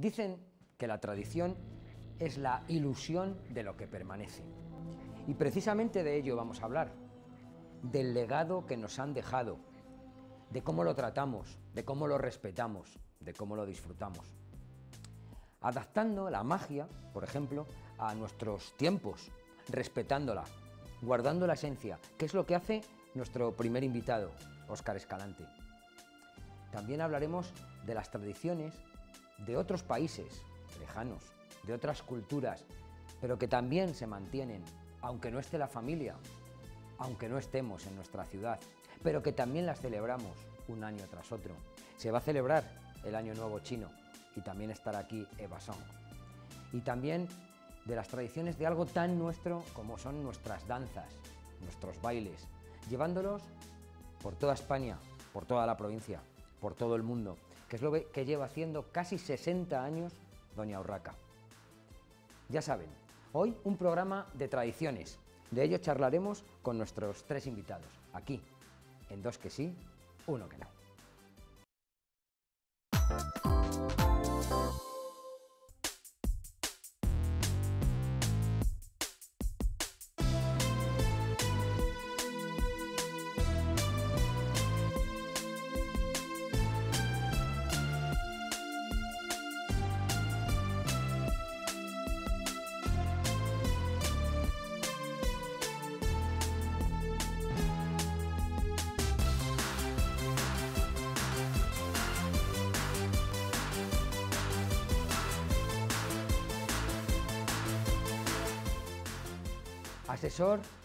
Dicen que la tradición es la ilusión de lo que permanece. Y precisamente de ello vamos a hablar, del legado que nos han dejado, de cómo lo tratamos, de cómo lo respetamos, de cómo lo disfrutamos. Adaptando la magia, por ejemplo, a nuestros tiempos, respetándola, guardando la esencia, que es lo que hace nuestro primer invitado, Óscar Escalante. También hablaremos de las tradiciones de otros países lejanos, de otras culturas, pero que también se mantienen, aunque no esté la familia, aunque no estemos en nuestra ciudad, pero que también las celebramos un año tras otro. Se va a celebrar el Año Nuevo Chino y también estará aquí Eva Song. Y también de las tradiciones de algo tan nuestro como son nuestras danzas, nuestros bailes, llevándolos por toda España, por toda la provincia, por todo el mundo que es lo que lleva haciendo casi 60 años Doña Urraca. Ya saben, hoy un programa de tradiciones. De ello charlaremos con nuestros tres invitados, aquí, en Dos que sí, uno que no.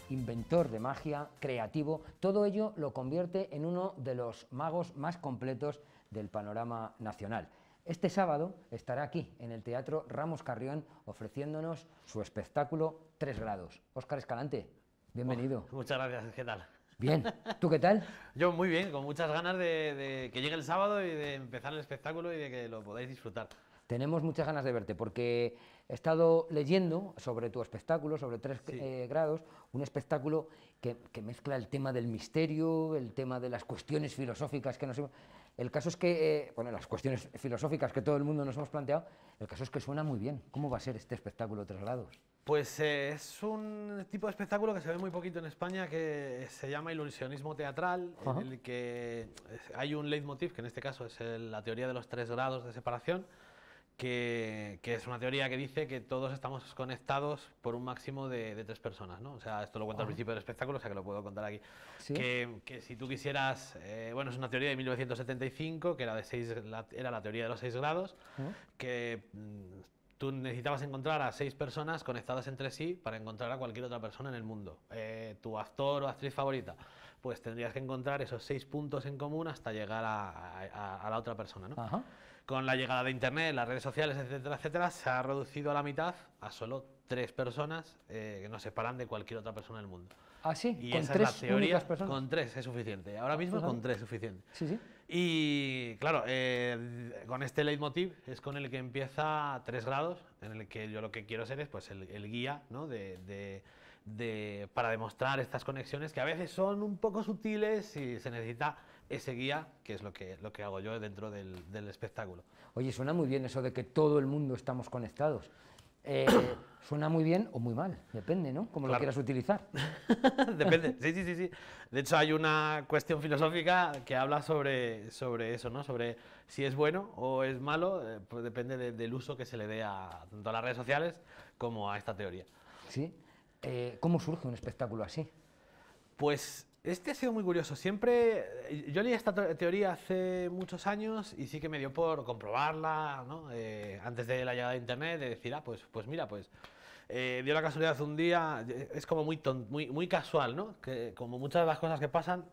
inventor de magia, creativo, todo ello lo convierte en uno de los magos más completos del panorama nacional. Este sábado estará aquí, en el Teatro Ramos Carrión, ofreciéndonos su espectáculo Tres grados. Óscar Escalante, bienvenido. Oh, muchas gracias, ¿qué tal? Bien, ¿tú qué tal? Yo muy bien, con muchas ganas de, que llegue el sábado y de empezar el espectáculo y de que lo podáis disfrutar. Tenemos muchas ganas de verte porque he estado leyendo sobre tu espectáculo, sobre tres eh, grados, un espectáculo que, mezcla el tema del misterio, el tema de las cuestiones filosóficas que nos hemos... El caso es que, eh, bueno, las cuestiones filosóficas que todo el mundo nos hemos planteado, el caso es que suena muy bien. ¿Cómo va a ser este espectáculo Tres Grados? Pues eh, es un tipo de espectáculo que se ve muy poquito en España que se llama ilusionismo teatral, en el que hay un leitmotiv, que en este caso es la teoría de los tres grados de separación, que, es una teoría que dice que todos estamos conectados por un máximo de, tres personas, ¿no? O sea, esto lo cuento al principio del espectáculo, o sea que lo puedo contar aquí. Que, si tú quisieras, eh, bueno, es una teoría de 1975, que era, de seis, la, era la teoría de los seis grados, que mm, tú necesitabas encontrar a seis personas conectadas entre sí para encontrar a cualquier otra persona en el mundo. Eh, tu actor o actriz favorita, pues tendrías que encontrar esos seis puntos en común hasta llegar a, la otra persona, ¿no? Ajá. Con la llegada de Internet, las redes sociales, etcétera, etcétera, se ha reducido a la mitad a solo tres personas eh, que nos separan de cualquier otra persona del mundo. Ah, sí, y con tres personas. Con tres es suficiente. Ahora mismo con tres es suficiente. Sí, sí. Y claro, eh, con este leitmotiv es con el que empieza tres grados, en el que yo lo que quiero ser es pues, el, guía ¿no? de, para demostrar estas conexiones que a veces son un poco sutiles y se necesita ese guía, que es lo que, lo que hago yo dentro del, del espectáculo. Oye, suena muy bien eso de que todo el mundo estamos conectados. Eh, suena muy bien o muy mal, depende, ¿no? Como lo quieras utilizar. depende, sí, sí, sí, sí. De hecho, hay una cuestión filosófica que habla sobre, sobre eso, ¿no? Sobre si es bueno o es malo, eh, pues depende del uso que se le dé a tanto a las redes sociales como a esta teoría. Sí. Eh, ¿Cómo surge un espectáculo así? Pues este ha sido muy curioso. Siempre. Eh, yo leí esta teoría hace muchos años y sí que me dio por comprobarla, ¿no? Eh, antes de la llegada de internet, de decir, ah, pues, pues mira, pues. Eh, dio la casualidad un día, es como muy, muy, muy casual, ¿no? Que como muchas de las cosas que pasan,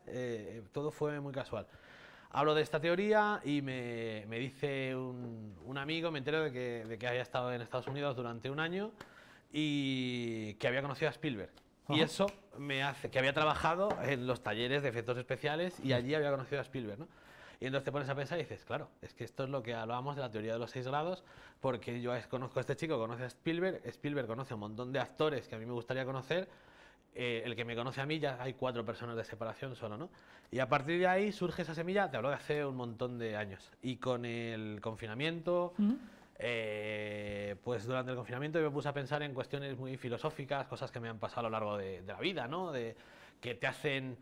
todo fue muy casual. Hablo de esta teoría y me, me dice un, un, amigo, me entero de que, de que había estado en Estados Unidos durante un año y que había conocido a Spielberg. Y eso me hace, que había trabajado en los talleres de efectos especiales y allí había conocido a Spielberg, Y entonces te pones a pensar y dices, claro, es que esto es lo que hablábamos de la teoría de los seis grados, porque yo conozco a este chico, conoce a Spielberg, Spielberg conoce a un montón de actores que a mí me gustaría conocer, eh, el que me conoce a mí ya hay cuatro personas de separación solo, ¿no? Y a partir de ahí surge esa semilla, te hablo de hace un montón de años. Y con el confinamiento, eh, pues durante el confinamiento yo me puse a pensar en cuestiones muy filosóficas, cosas que me han pasado a lo largo de, la vida, ¿no? De, que te hacen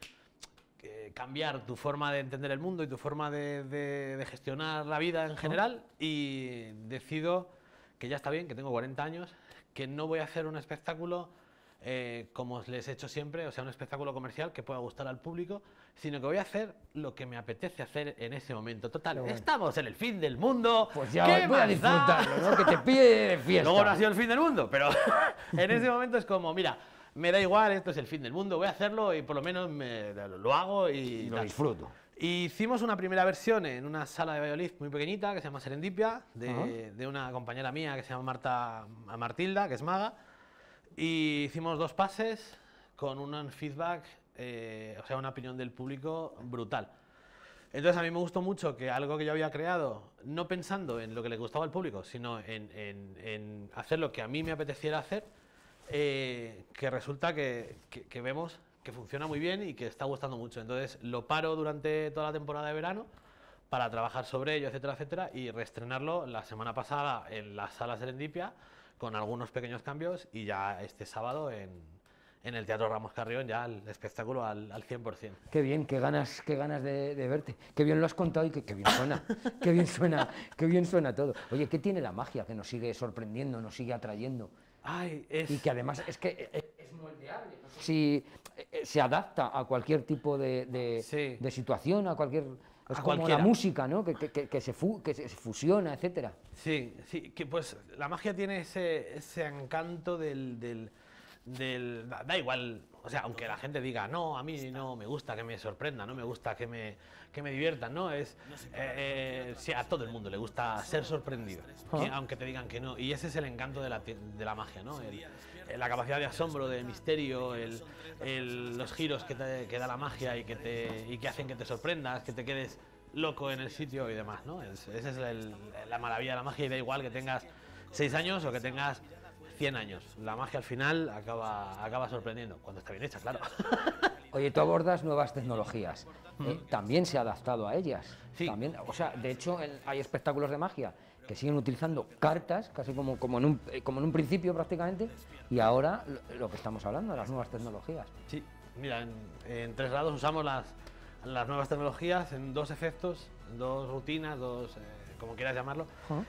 eh, cambiar tu forma de entender el mundo y tu forma de, gestionar la vida en general y decido que ya está bien, que tengo 40 años, que no voy a hacer un espectáculo eh, como les he hecho siempre, o sea, un espectáculo comercial que pueda gustar al público, sino que voy a hacer lo que me apetece hacer en ese momento. Total, estamos en el fin del mundo. Pues ya voy a disfrutarlo, ¿no? que te pide de fiesta. Luego no ha sido el fin del mundo, pero en ese momento es como, mira, me da igual, esto es el fin del mundo, voy a hacerlo y por lo menos lo hago y, lo disfruto. hicimos una primera versión en una sala de Valladolid muy pequeñita que se llama Serendipia, de, de una compañera mía que se llama Marta Martilda, que es maga. Y hicimos dos pases con un feedback, eh, o sea, una opinión del público brutal. Entonces a mí me gustó mucho que algo que yo había creado, no pensando en lo que le gustaba al público, sino en, hacer lo que a mí me apeteciera hacer, eh, que resulta que, vemos que funciona muy bien y que está gustando mucho. Entonces lo paro durante toda la temporada de verano para trabajar sobre ello, etcétera, etcétera, y reestrenarlo la semana pasada en las salas de Serendipia con algunos pequeños cambios y ya este sábado en, en el Teatro Ramos Carrión ya el espectáculo al, 100%. Qué bien, qué ganas, qué ganas de, verte. Qué bien lo has contado y qué, bien suena. qué bien suena, qué bien suena todo. Oye, ¿qué tiene la magia que nos sigue sorprendiendo, nos sigue atrayendo? Ay, es... Y que además es que eh, es, moldeable. Si, eh, eh, se adapta a cualquier tipo de, de situación, a cualquier es ah, como la música, ¿no? Que, se que, se fusiona, etcétera. Sí, sí, que pues la magia tiene ese, ese encanto del, del, Da igual o sea, aunque la gente diga, no, a mí no me gusta que me sorprenda, no me gusta que me, que me diviertan, ¿no? Es, eh, eh, sí, a todo el mundo le gusta ser sorprendido, aunque te digan que no. Y ese es el encanto de la, de la magia, ¿no? Eh, la capacidad de asombro, de misterio, los giros que, te, da la magia y que, te, y que hacen que te sorprendas, que te quedes loco en el sitio y demás, ¿no? Esa es la maravilla de la magia y da igual que tengas seis años o que tengas 100 años. La magia al final acaba, acaba sorprendiendo, cuando está bien hecha, claro. Oye, tú abordas nuevas tecnologías. Mm. Eh, también se ha adaptado a ellas. Sí. También, o sea, de hecho, hay espectáculos de magia que siguen utilizando cartas, casi como, como, en, un, eh, como en un principio prácticamente, y ahora lo, que estamos hablando, las nuevas tecnologías. Sí, mira, en, tres lados usamos las, las nuevas tecnologías en dos efectos, dos rutinas, dos... Eh, como quieras llamarlo,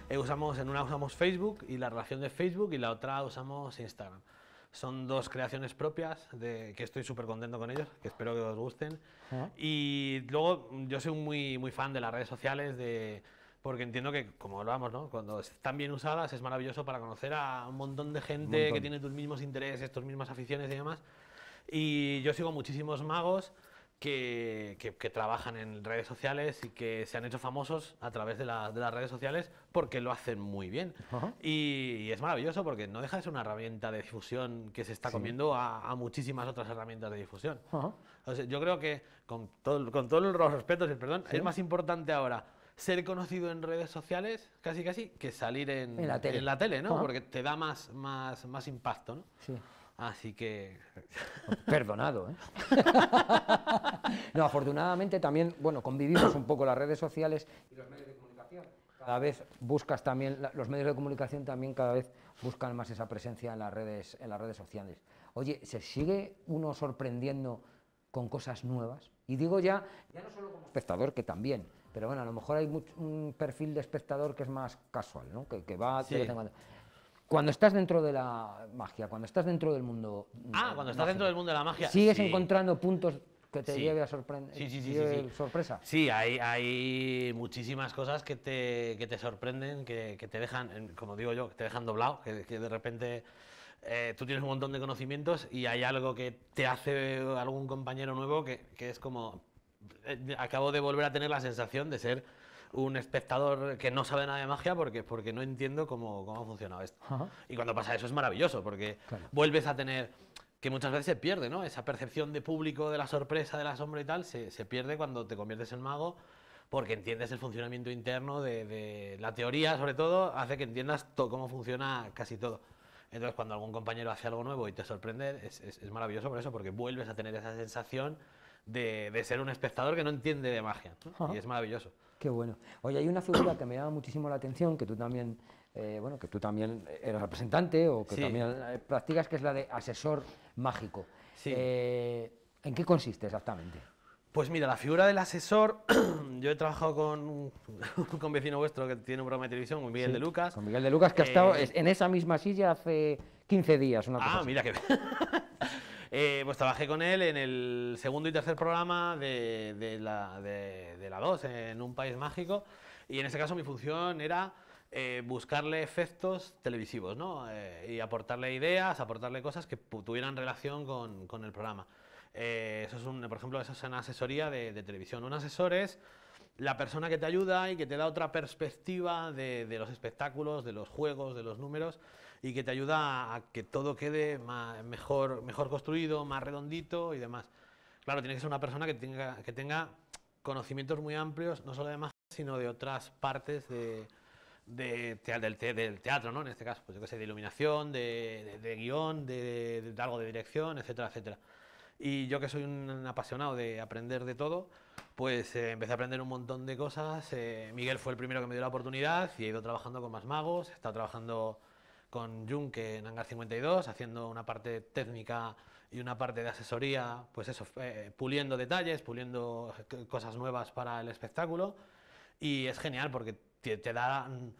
eh, usamos, en una usamos Facebook y la relación de Facebook y la otra usamos Instagram. Son dos creaciones propias de, que estoy súper contento con ellos, que espero que os gusten. Y luego yo soy muy, muy fan de las redes sociales, de, porque entiendo que, como hablábamos, ¿no? cuando están bien usadas es maravilloso para conocer a un montón de gente que tiene tus mismos intereses, tus mismas aficiones y demás. Y yo sigo muchísimos magos que, trabajan en redes sociales y que se han hecho famosos a través de, las redes sociales porque lo hacen muy bien. y, es maravilloso porque no deja de ser una herramienta de difusión que se está comiendo a, muchísimas otras herramientas de difusión. yo creo que, con, todos los respetos y el perdón, es más importante ahora ser conocido en redes sociales, casi casi, que salir en, la, tele. en la, tele. ¿no? Porque te da más, más, más impacto, ¿no? Así que. Perdonado, ¿eh? no, afortunadamente también, bueno, convivimos un poco las redes sociales y los medios de comunicación. Cada vez buscas también, los medios de comunicación también cada vez buscan más esa presencia en las redes, en las redes sociales. Oye, ¿se sigue uno sorprendiendo con cosas nuevas? Y digo ya, ya no solo como espectador, que también, pero bueno, a lo mejor hay un perfil de espectador que es más casual, ¿no? Que, va cuando estás dentro de la magia, cuando estás dentro del mundo. Ah, cuando estás dentro del mundo de la magia. Sigues encontrando puntos que te lleven a sorprender. Sí, sorpresa. Sí, hay, hay muchísimas cosas que te, que te sorprenden, que, que, te dejan, como digo yo, que te dejan doblado, que, de repente eh, tú tienes un montón de conocimientos y hay algo que te hace algún compañero nuevo que, que es como. Eh, acabo de volver a tener la sensación de ser un espectador que no sabe nada de magia porque, porque no entiendo cómo, cómo ha funcionado esto. Y cuando pasa eso es maravilloso porque vuelves a tener que muchas veces se pierde, ¿no? Esa percepción de público, de la sorpresa, del asombro y tal, se, pierde cuando te conviertes en mago porque entiendes el funcionamiento interno de, la teoría, sobre todo, hace que entiendas cómo funciona casi todo. Entonces, cuando algún compañero hace algo nuevo y te sorprende, es maravilloso por eso, porque vuelves a tener esa sensación de, ser un espectador que no entiende de magia. Y es maravilloso. Qué bueno. Oye, hay una figura que me llama muchísimo la atención, que tú también, eh, bueno, que tú también eres representante o que también eh, practicas, que es la de asesor mágico. Eh, ¿En qué consiste exactamente? Pues mira, la figura del asesor, yo he trabajado con, un vecino vuestro que tiene un programa de televisión, Miguel de Lucas. Con Miguel de Lucas, que ha estado en esa misma silla hace 15 días. Una ah, mira que... Eh, pues trabajé con él en el segundo y tercer programa de, la, de, la 2, en Un País Mágico, y en ese caso mi función era... Eh, buscarle efectos televisivos ¿no? Eh, y aportarle ideas, aportarle cosas que tuvieran relación con, con el programa. eso es un, por ejemplo, eso es una asesoría de, de, televisión. Un asesor es la persona que te ayuda y que te da otra perspectiva de, de los espectáculos, de los juegos, de los números y que te ayuda a que todo quede más, mejor, mejor construido, más redondito y demás. Claro, tiene que ser una persona que tenga, que tenga conocimientos muy amplios, no solo de magia, sino de otras partes de, del, teatro, ¿no? En este caso, pues yo de iluminación, de, guión, de, algo de dirección, etcétera, etcétera. Y yo que soy un apasionado de aprender de todo, pues eh, empecé a aprender un montón de cosas. Eh, Miguel fue el primero que me dio la oportunidad y he ido trabajando con más magos, he estado trabajando con Junke en Hangar 52, haciendo una parte técnica y una parte de asesoría, pues eso, eh, puliendo detalles, puliendo eh, cosas nuevas para el espectáculo. Y es genial porque te, da un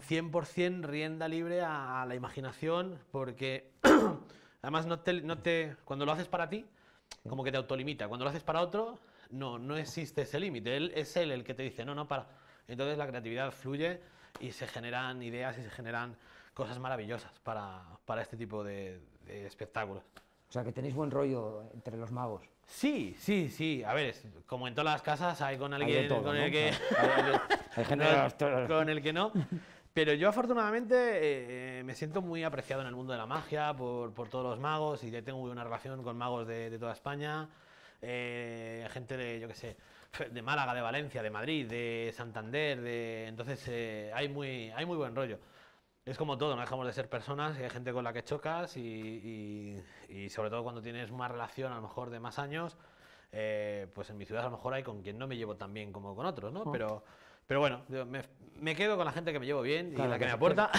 100% rienda libre a, la imaginación, porque además no te, cuando lo haces para ti, como que te autolimita. Cuando lo haces para otro, no, no existe ese límite. Él, es él el que te dice, no, no, para. Entonces la creatividad fluye y se generan ideas y se generan cosas maravillosas para, para este tipo de, espectáculos. O sea, que tenéis buen rollo entre los magos. Sí, sí, sí. A ver, como en todas las casas, hay con alguien con el que... con, el que no. Pero yo afortunadamente eh, me siento muy apreciado en el mundo de la magia por, por todos los magos y ya tengo una relación con magos de, toda España, eh, gente de, yo qué sé, de Málaga, de Valencia, de Madrid, de Santander, de... Entonces eh, hay, muy, hay muy buen rollo. Es como todo, no dejamos de ser personas hay gente con la que chocas y, sobre todo cuando tienes más relación a lo mejor de más años, eh, pues en mi ciudad a lo mejor hay con quien no me llevo tan bien como con otros, ¿no? Mm. Pero, pero bueno, me, quedo con la gente que me llevo bien y la que, me aporta.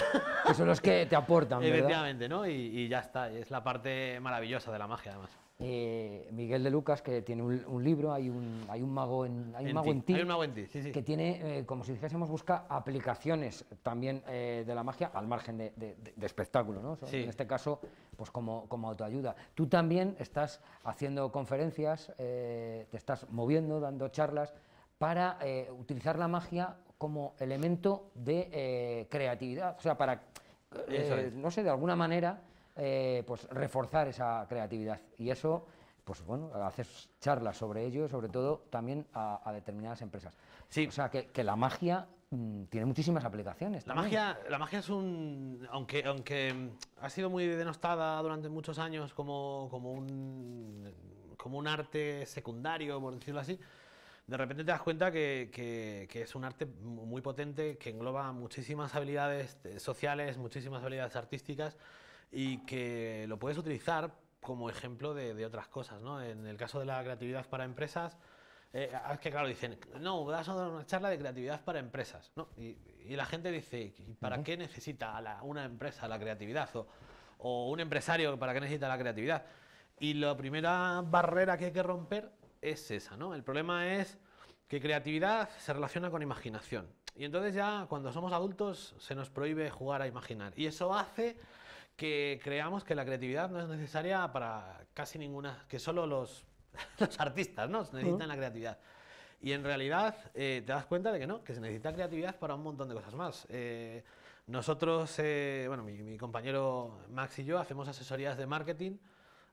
son los que te aportan, ¿verdad? Efectivamente, ¿no? y ya está, es la parte maravillosa de la magia además eh, Miguel de Lucas, que tiene un, libro, hay un, hay un mago en, hay un mago en que tiene, eh, como si dijésemos, busca aplicaciones también eh, de la magia al margen de, de, espectáculo, ¿no? En este caso, pues como, como autoayuda. Tú también estás haciendo conferencias, eh, te estás moviendo, dando charlas para utilizar la magia como elemento de creatividad, o sea, para, no sé, de alguna manera eh, pues reforzar esa creatividad. Y eso, pues bueno, hacer charlas sobre ello, sobre todo también a, determinadas empresas. Sí. O sea, que, que la magia mm, tiene muchísimas aplicaciones. La magia, la magia es un, aunque, aunque ha sido muy denostada durante muchos años como, como, un, como un arte secundario, por decirlo así, de repente te das cuenta que, que, que, es un arte muy potente que engloba muchísimas habilidades sociales, muchísimas habilidades artísticas y que lo puedes utilizar como ejemplo de, otras cosas. ¿no? En el caso de la creatividad para empresas, eh, es que claro, dicen, no, vas a dar una charla de creatividad para empresas. ¿no? Y, la gente dice, ¿para qué necesita una empresa la creatividad? O, o, un empresario, ¿para qué necesita la creatividad? Y la primera barrera que hay que romper es esa. ¿no? El problema es que creatividad se relaciona con imaginación. Y entonces ya cuando somos adultos se nos prohíbe jugar a imaginar. Y eso hace que creamos que la creatividad no es necesaria para casi ninguna, que solo los, los artistas ¿no? necesitan la creatividad. Y en realidad eh, te das cuenta de que no, que se necesita creatividad para un montón de cosas más. Eh, nosotros, eh, bueno, mi, compañero Max y yo hacemos asesorías de marketing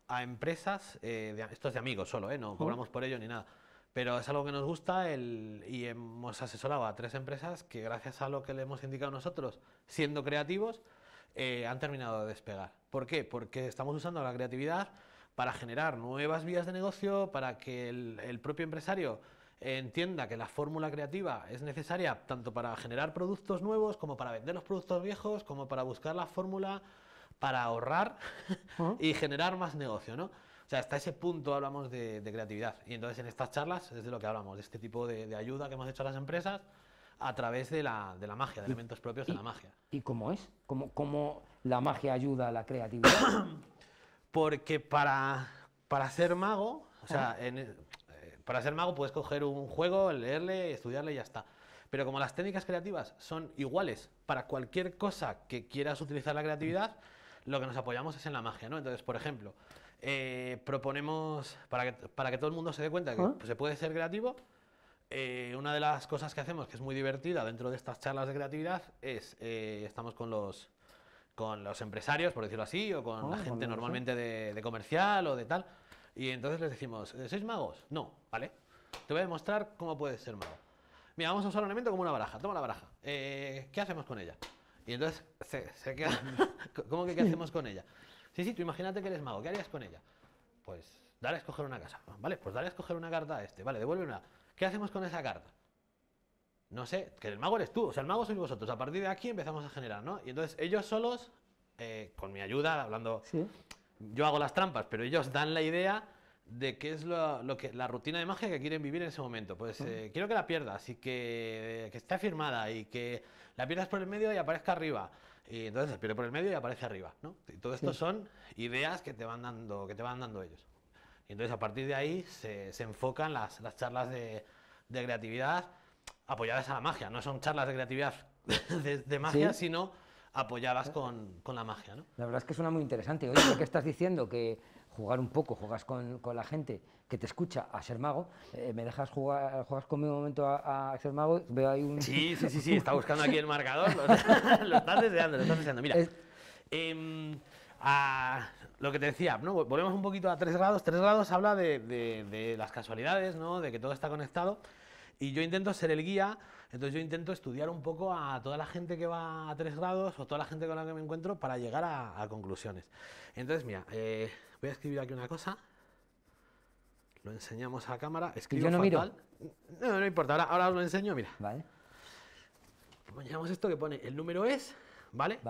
a empresas, de, esto es de amigos solo, no cobramos por ello ni nada pero es algo que nos gusta el, y hemos asesorado a tres empresas que gracias a lo que le hemos indicado nosotros, siendo creativos, eh, han terminado de despegar. ¿Por qué? Porque estamos usando la creatividad para generar nuevas vías de negocio, para que el, propio empresario entienda que la fórmula creativa es necesaria tanto para generar productos nuevos como para vender los productos viejos, como para buscar la fórmula para ahorrar y generar más negocio, ¿no? O sea, hasta ese punto hablamos de, creatividad. Y entonces en estas charlas es de lo que hablamos, de este tipo de ayuda que hemos hecho a las empresas a través de la, de la magia, de elementos propios de la magia. ¿Y cómo es? ¿Cómo, ¿Cómo, la magia ayuda a la creatividad? Porque para, para ser mago, o sea, eh, para ser mago puedes coger un juego, leerle, estudiarle y ya está. Pero como las técnicas creativas son iguales para cualquier cosa que quieras utilizar la creatividad, lo que nos apoyamos es en la magia, ¿no? Entonces, por ejemplo, eh, proponemos, para que, para que todo el mundo se dé cuenta que se puede ser creativo, eh, una de las cosas que hacemos que es muy divertida dentro de estas charlas de creatividad es, eh, estamos con los, con los empresarios, por decirlo así, o con ah, la gente normalmente de, comercial o de tal, y entonces les decimos, eh, ¿sois magos? No, ¿vale? Te voy a demostrar cómo puedes ser mago. Mira, vamos a usar un elemento como una baraja, toma la baraja, eh, ¿qué hacemos con ella? Y entonces se, queda, ¿cómo que qué hacemos con ella? Sí, sí, tú imagínate que eres mago, ¿qué harías con ella? Pues dale a escoger una casa, ¿vale? Pues dale a escoger una carta a este, ¿vale? Devuelve una... ¿Qué hacemos con esa carta? No sé, que el mago eres tú, o sea, el mago sois vosotros. A partir de aquí empezamos a generar, ¿no? Y entonces ellos solos, eh, con mi ayuda, hablando... Yo hago las trampas, pero ellos dan la idea de qué es lo, que, la rutina de magia que quieren vivir en ese momento. Pues eh, quiero que la pierdas y que, eh, que esté firmada y que la pierdas por el medio y aparezca arriba. Y entonces se pierde por el medio y aparece arriba, ¿no? Y todo esto son ideas que te van dando, que te van dando ellos. Y entonces a partir de ahí se, se enfocan las, las charlas de, de, creatividad apoyadas a la magia. No son charlas de creatividad de, magia, sino apoyadas con, con, la magia. ¿no? La verdad es que suena muy interesante. Oye, ¿qué estás diciendo? Que jugar un poco, juegas con, con la gente que te escucha a ser mago, eh, me dejas jugar, juegas conmigo un momento a, ser mago, veo ahí un... Sí, sí, sí, sí, está buscando aquí el marcador, lo, estás deseando, lo estás deseando. Mira, em, a lo que te decía, volvemos un poquito a tres grados. tres grados habla de, las casualidades, de que todo está conectado. Y yo intento ser el guía, entonces yo intento estudiar un poco a toda la gente que va a tres grados o toda la gente con la que me encuentro para llegar a, conclusiones. Entonces, mira, eh, voy a escribir aquí una cosa. Lo enseñamos a cámara. Escribo no fatal. No, no importa, ahora, os lo enseño, mira. Vale. Ponemos esto que pone, el número es, Vale.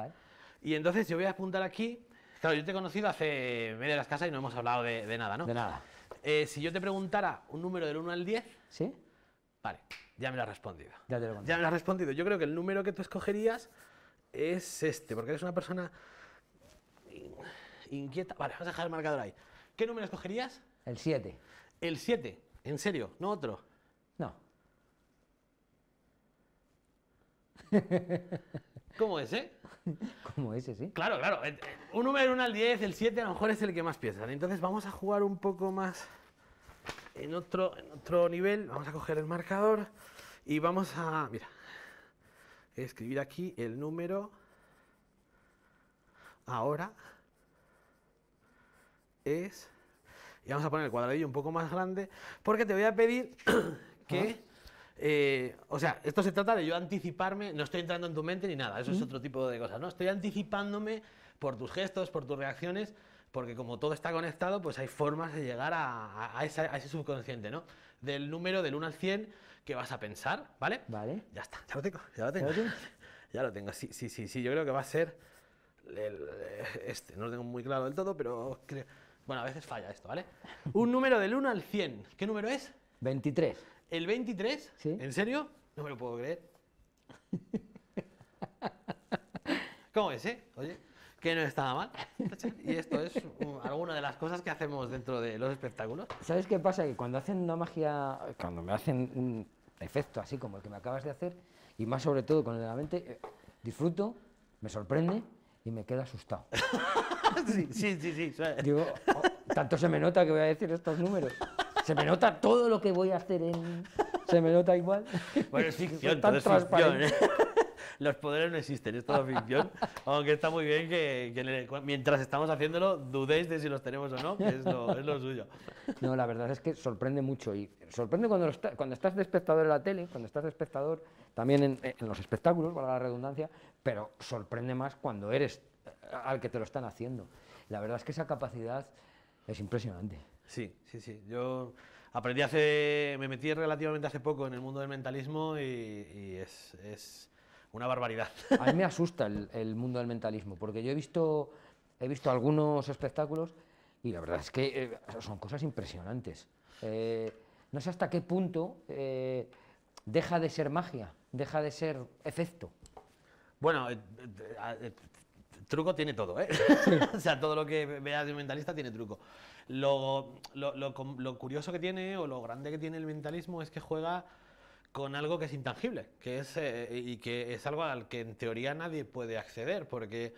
Y entonces yo voy a apuntar aquí Claro, yo te he conocido hace media de las casas y no hemos hablado de, nada, ¿no? De nada. Eh, si yo te preguntara un número del 1 al 10. Sí. Vale, ya me lo has respondido. Ya te lo preguntado. Ya me lo has respondido. Yo creo que el número que tú escogerías es este, porque eres una persona inquieta. Vale, vamos a dejar el marcador ahí. ¿Qué número escogerías? El 7. El 7, en serio, no otro. No. como eh? ese. como ese, sí. Claro, claro. Eh, eh, un número 1 al 10, el 7 a lo mejor es el que más piensan. Entonces vamos a jugar un poco más en otro, en otro nivel. Vamos a coger el marcador y vamos a... Mira. Escribir aquí el número... Ahora es... Y vamos a poner el cuadradillo un poco más grande porque te voy a pedir que... Eh, o sea, esto se trata de yo anticiparme, no estoy entrando en tu mente ni nada, eso es otro tipo de cosas, ¿no? Estoy anticipándome por tus gestos, por tus reacciones, porque como todo está conectado, pues hay formas de llegar a, ese subconsciente, ¿no? Del número del 1 al 100 que vas a pensar, ¿vale? Vale. Ya está, ya lo tengo, ya lo tengo. ¿Ya lo, tengo, sí, sí, sí, yo creo que va a ser eh, este, no lo tengo muy claro del todo, pero Bueno, a veces falla esto, ¿vale? Un número del 1 al 100, ¿qué número es? 23. ¿El 23? ¿En serio? No me lo puedo creer. ¿Cómo es, eh? Oye, que no estaba mal. Y esto es alguna de las cosas que hacemos dentro de los espectáculos. ¿Sabes qué pasa? Que cuando hacen una magia, cuando me hacen un efecto así como el que me acabas de hacer, y más sobre todo con el de la mente, eh, disfruto, me sorprende y me queda asustado. sí, sí, sí. sí. Digo, oh, tanto se me nota que voy a decir estos números. Se me nota todo lo que voy a hacer en... Se me nota igual. Bueno, es ficción, todo es ficción. ¿eh? Los poderes no existen, es toda ficción. Aunque está muy bien que, mientras estamos haciéndolo dudéis de si los tenemos o no, que es lo, suyo. No, la verdad es que sorprende mucho. Y sorprende cuando, cuando estás de espectador en la tele, cuando estás de espectador también en, en los espectáculos, para la redundancia, pero sorprende más cuando eres eh, al que te lo están haciendo. La verdad es que esa capacidad es impresionante. Sí, sí, sí. Yo aprendí hace. Me metí relativamente hace poco en el mundo del mentalismo y, es, una barbaridad. A mí me asusta el, mundo del mentalismo, porque yo he visto, he visto algunos espectáculos y la verdad es que eh, son cosas impresionantes. Eh, no sé hasta qué punto eh, deja de ser magia, deja de ser efecto. Bueno, truco tiene todo, ¿eh? o sea, todo lo que veas de un mentalista tiene truco. Lo, curioso que tiene o lo grande que tiene el mentalismo es que juega con algo que es intangible, que es, eh, y que es algo al que en teoría nadie puede acceder, porque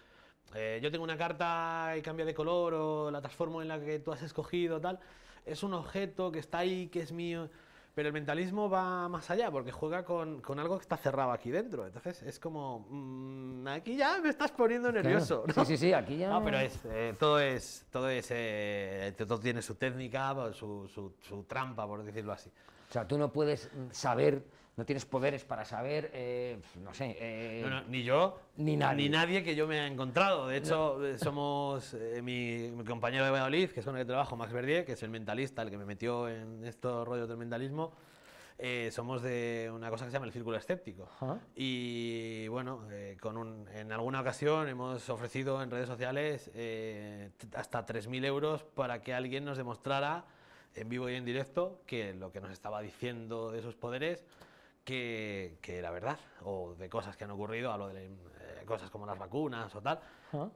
eh, yo tengo una carta y cambia de color o la transformo en la que tú has escogido, tal. Es un objeto que está ahí, que es mío pero el mentalismo va más allá, porque juega con, algo que está cerrado aquí dentro. Entonces es como, mm, aquí ya me estás poniendo nervioso. Sí, sí, sí, aquí ya... No, pero eh, todo es, todo eh, todo tiene su técnica, su trampa, por decirlo así. O sea, tú no puedes saber no tienes poderes para saber, eh, no sé. Eh, ni yo, ni nadie. que yo me haya encontrado. De hecho, eh, somos mi, compañero de Valladolid, que es con el que trabajo, Max Verdier, que es el mentalista, el que me metió en estos rollos del mentalismo. somos de una cosa que se llama el círculo escéptico. Ah. Y bueno, en alguna ocasión hemos ofrecido en redes sociales hasta 3.000 euros para que alguien nos demostrara en vivo y en directo que lo que nos estaba diciendo de esos poderes que, que, la verdad, o de cosas que han ocurrido, a lo de eh, cosas como las vacunas o tal,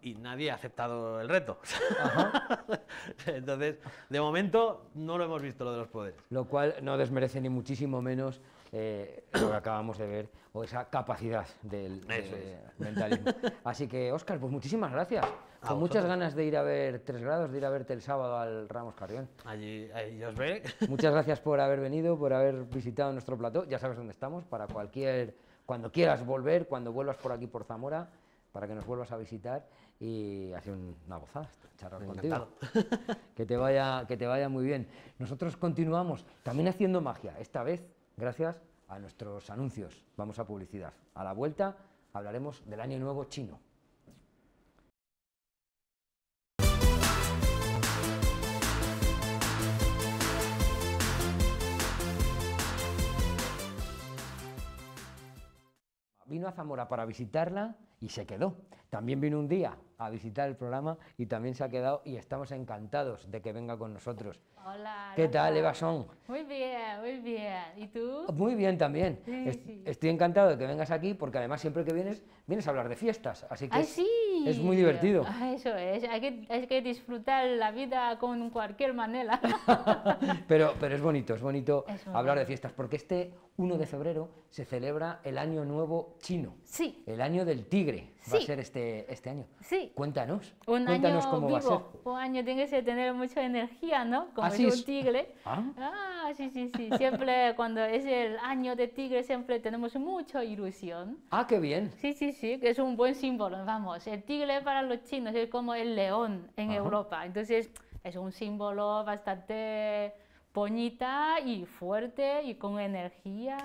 y nadie ha aceptado el reto. Entonces, de momento no lo hemos visto lo de los poderes. Lo cual no desmerece ni muchísimo menos eh, lo que acabamos de ver, o esa capacidad del mentalismo. Así que, Oscar pues muchísimas gracias. Con muchas ganas de ir a ver Tres Grados, de ir a verte el sábado al Ramos Carrión. Allí, ahí os ve Muchas gracias por haber venido, por haber visitado nuestro plató. Ya sabes dónde estamos, para cualquier, cuando quieras volver, cuando vuelvas por aquí por Zamora, para que nos vuelvas a visitar y hacer una gozada charlar contigo. Que te, vaya, que te vaya muy bien. Nosotros continuamos también haciendo magia, esta vez gracias a nuestros anuncios. Vamos a publicidad. A la vuelta hablaremos del año nuevo chino. Vino a Zamora para visitarla y se quedó también vino un día a visitar el programa y también se ha quedado y estamos encantados de que venga con nosotros. Hola. ¿Qué tal, Eva Son? Muy bien, muy bien. ¿Y tú? Muy bien también. Estoy encantado de que vengas aquí porque además siempre que vienes vienes a hablar de fiestas, así que es, sí. es, muy divertido. Ah, eso es, hay que, disfrutar la vida con cualquier manera. pero, pero es bonito, es bonito hablar de fiestas porque este 1 de febrero se celebra el Año Nuevo Chino. Sí. El Año del Tigre va a ser este, este año. Sí. Cuéntanos. Un cuéntanos año cómo va a ser. Un año tienes que tener mucha energía, ¿no? Como un tigre. Ah. ¿Ah? sí, sí, sí. Siempre cuando es el año del tigre siempre tenemos mucha ilusión. Ah, qué bien. Sí, sí, sí. Que es un buen símbolo. Vamos, el tigre para los chinos es como el león en Europa. Entonces es un símbolo bastante poñita y fuerte y con energía.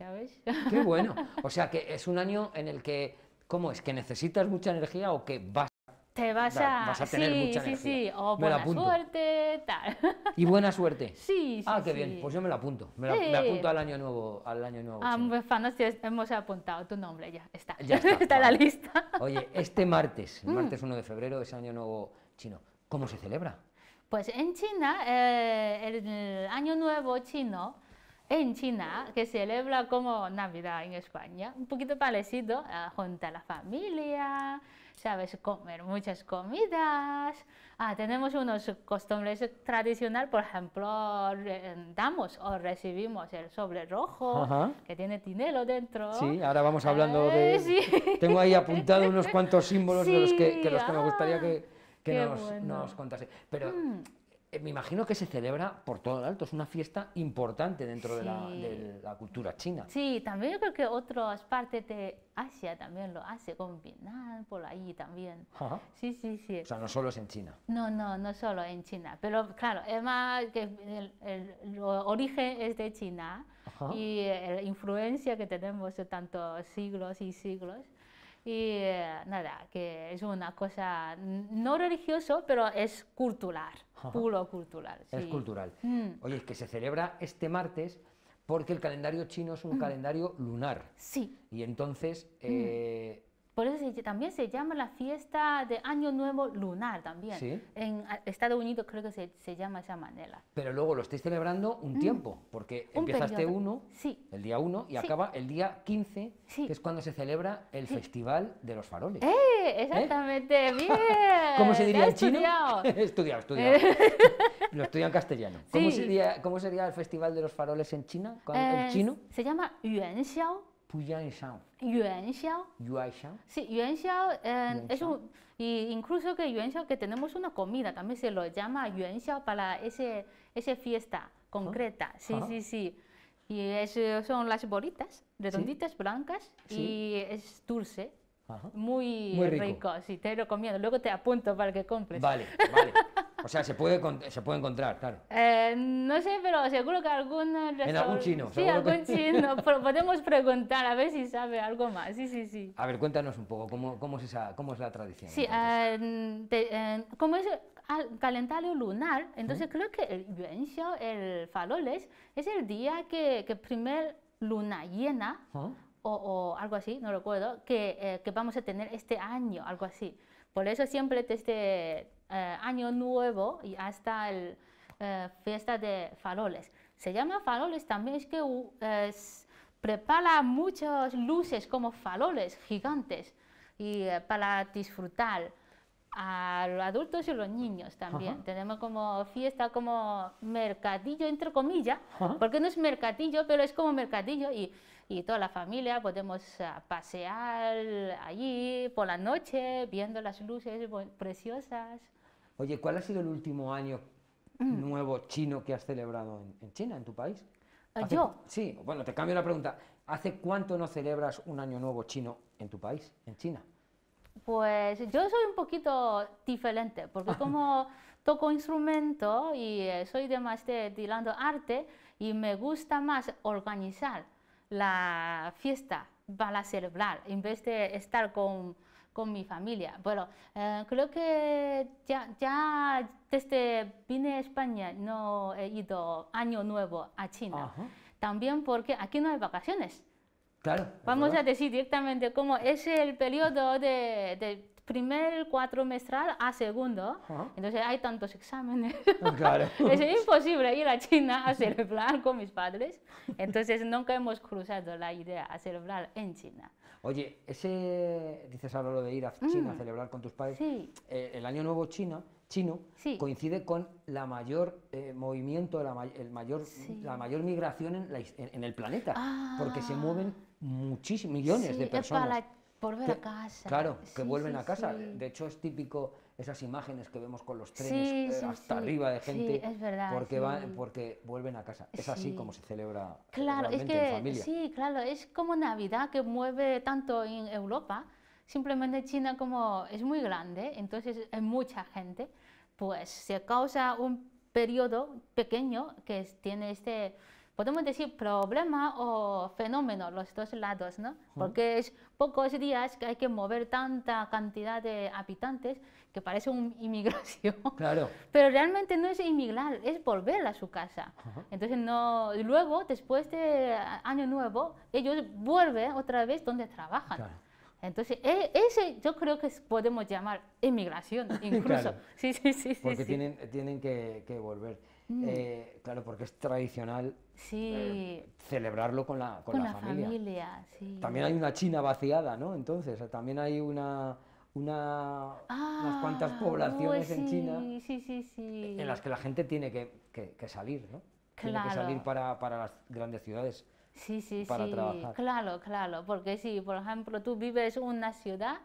¿Sabes? Qué bueno. O sea que es un año en el que, ¿cómo es? ¿Que necesitas mucha energía o que vas te vas a, vas a tener sí, mucha sí, sí, sí, o me buena suerte, tal. Y buena suerte. Sí, sí. Ah, qué bien, pues yo me la apunto. Me, la, apunto al año nuevo, al año nuevo. Ah, pues fanos, hemos apuntado tu nombre ya, está. Ya está, la lista. Oye, este martes, el martes 1 de febrero es año nuevo chino. ¿Cómo se celebra? Pues en China eh, el año nuevo chino en China, que celebra como Navidad en España, un poquito parecido, junta a la familia, sabes, comer muchas comidas. Ah, tenemos unos costumbres tradicionales, por ejemplo, damos o recibimos el sobre rojo, que tiene tinelo dentro. Sí, ahora vamos hablando eh, de... sí. Tengo ahí apuntado unos cuantos símbolos de los que, me gustaría que, ah, nos, contase. Pero... Mm. Eh, me imagino que se celebra por todo el alto, es una fiesta importante dentro de, la, cultura china. Sí, también creo que otras partes de Asia también lo hace, con Vietnam, por ahí también. Sí, sí, sí. O sea, no solo es en China. No, no, no solo en China, pero claro, es más que el, origen es de China y eh, la influencia que tenemos tantos siglos y siglos y eh, nada, que es una cosa no religioso pero es cultural, puro cultural. Es cultural. Mm. Oye, que se celebra este martes porque el calendario chino es un mm. calendario lunar. Sí. Y entonces... Mm. Eh, por eso también se llama la fiesta de Año Nuevo Lunar también. En Estados Unidos creo que se, llama esa manera. Pero luego lo estáis celebrando un mm. tiempo, porque empezaste uno, el día 1 y acaba el día 15, que es cuando se celebra el Festival de los Faroles. ¡Eh! ¿Eh? Exactamente, bien. ¿Cómo se diría en chino? Estudiado, estudiado. lo estudio en castellano. ¿Cómo, sería, el Festival de los Faroles en China? ¿En eh, chino? Se llama Yuan Xiao xiao. Yuanxiao. Yuanxiao. Sí, Yuanxiao, es un, y incluso que que tenemos una comida, también se lo llama Yuanxiao para ese, ese fiesta concreta. Sí, sí, sí. Y es, son las bolitas redonditas, blancas, y es dulce. Muy, rico. Si sí, te comiendo Luego te apunto para que compres. Vale, vale. O sea, se puede, se puede encontrar, claro. Eh, no sé, pero seguro que algún En algún chino. Sí, algún chino. Podemos preguntar a ver si sabe algo más. Sí, sí, sí. A ver, cuéntanos un poco, ¿cómo, cómo, es, esa, cómo es la tradición? Sí, como eh, eh, es el calendario lunar, entonces creo que el Yuan el Faloles, es el día que, primer luna llena. Ah. O, algo así, no recuerdo, que, que vamos a tener este año, algo así. Por eso siempre este eh, año Nuevo y hasta el eh, fiesta de faroles. Se llama faroles también es que prepara muchas luces como faroles gigantes y eh, para disfrutar a los adultos y los niños también. Tenemos como fiesta, como mercadillo, entre comillas, porque no es mercadillo, pero es como mercadillo y, y toda la familia podemos pasear allí por la noche viendo las luces preciosas. Oye, ¿cuál ha sido el último año mm. nuevo chino que has celebrado en, China, en tu país? Ah, ¿Yo? Sí, bueno, te cambio la pregunta. ¿Hace cuánto no celebras un año nuevo chino en tu país, en China? Pues yo soy un poquito diferente, porque como toco instrumento y eh, soy de más de tirando arte, y me gusta más organizar la fiesta para celebrar, en vez de estar con con mi familia. Bueno, eh, creo que ya, ya desde vine a España no he ido año nuevo a China. También porque aquí no hay vacaciones. Claro. Vamos a decir directamente cómo es el periodo de, primer cuatrimestral a segundo, entonces hay tantos exámenes. Claro. es imposible ir a China a celebrar con mis padres, entonces nunca hemos cruzado la idea a celebrar en China. Oye, ese, dices ahora de ir a mm. China a celebrar con tus padres, eh, el Año Nuevo China, chino coincide con la mayor eh, movimiento, la, el mayor, la mayor migración en, el planeta, ah. porque se mueven muchísimos millones de personas. Es para por a casa. Claro, que vuelven a casa. De hecho, es típico esas imágenes que vemos con los trenes eh, hasta arriba de gente, es verdad, porque, van, porque vuelven a casa. Es así como se celebra claro, es que, en familia. Sí, claro, es como Navidad que mueve tanto en Europa, simplemente China como es muy grande, entonces hay mucha gente, pues se causa un periodo pequeño que tiene este podemos decir problema o fenómeno, los dos lados, ¿no? Porque es pocos días que hay que mover tanta cantidad de habitantes que parece un inmigración. Claro. Pero realmente no es inmigrar, es volver a su casa. Entonces, no, luego, después de Año Nuevo, ellos vuelven otra vez donde trabajan. Entonces, e, ese yo creo que podemos llamar inmigración, incluso. Sí, sí, sí. Porque tienen, tienen que, que volver. Mm. Eh, claro, porque es tradicional eh, celebrarlo con la, con, familia. También hay una China vaciada, ¿no? Entonces, también hay una, unas ah, cuantas poblaciones en China en las que la gente tiene que, salir, ¿no? Claro. Tiene que salir para, las grandes ciudades. Sí, sí, para Trabajar. Claro, claro. Porque si, por ejemplo, tú vives en una ciudad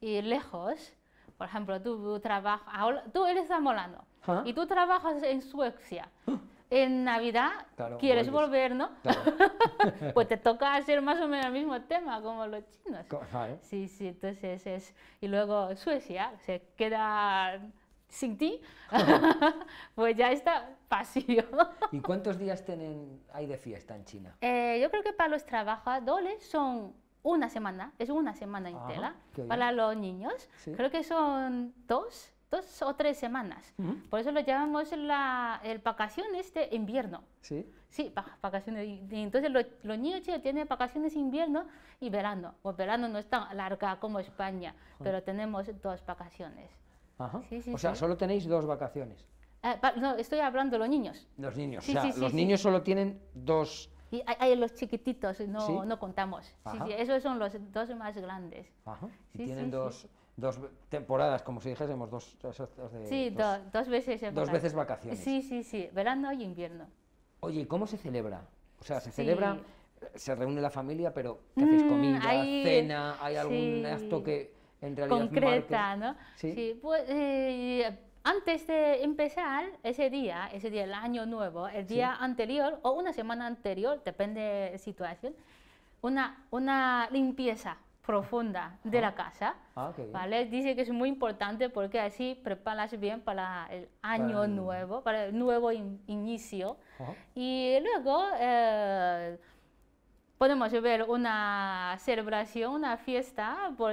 y lejos, por ejemplo, tú trabajas, tú eres y tú trabajas en Suecia. ¡Ah! En Navidad quieres volver, ¿no? pues te toca hacer más o menos el mismo tema como los chinos. ¿eh? Sí, sí, entonces es... Y luego Suecia se queda sin ti, pues ya está vacío. ¿Y cuántos días tienen, hay de fiesta en China? Eh, yo creo que para los trabajadores son una semana, es una semana entera para los niños. Creo que son dos, dos o tres semanas. Por eso lo llamamos la el vacaciones de invierno. Sí. Sí, vacaciones. Entonces los, niños tienen vacaciones invierno y verano. O pues verano no es tan larga como España, pero tenemos dos vacaciones. o sea, solo tenéis dos vacaciones. Eh, no, estoy hablando de los niños. Los niños, o sea, los niños solo tienen dos y hay, los chiquititos, no, no contamos. Sí, sí, esos son los dos más grandes. tienen dos, temporadas, como si dijésemos, dos, dos, dos, veces. vacaciones. Sí, sí, sí, verano y invierno. Oye, ¿cómo se celebra? O sea, se celebra, se reúne la familia, pero ¿qué mm, hacéis? ¿Comida, cena? ¿Hay algún acto que en realidad concreta, ¿no? Sí, pues... Eh, antes de empezar ese día, ese día, el año nuevo, el día anterior o una semana anterior, depende de la situación, una, una limpieza profunda de la ah. casa, ah, ¿vale? Dice que es muy importante porque así preparas bien para el año nuevo, para el nuevo inicio. Y luego... Eh, podemos ver una celebración, una fiesta por,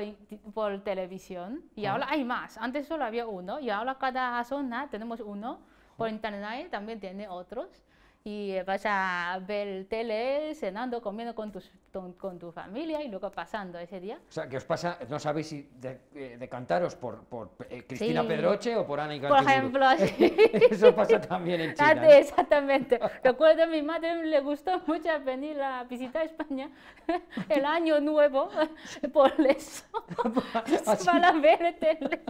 por televisión. Y ahora hay más. Antes solo había uno y ahora cada zona tenemos uno. Por internet también tiene otros. Y vas a ver tele, cenando, comiendo con tus con tu familia y luego pasando ese día. O sea, que os pasa? No sabéis si de, eh, decantaros por, eh, Cristina Pedroche o por Ana y Por ejemplo, sí. Eso pasa también en China. ¿eh? Exactamente. Recuerdo a mi madre le gustó mucho venir a visitar España el año nuevo por eso. Ah, para ver tele.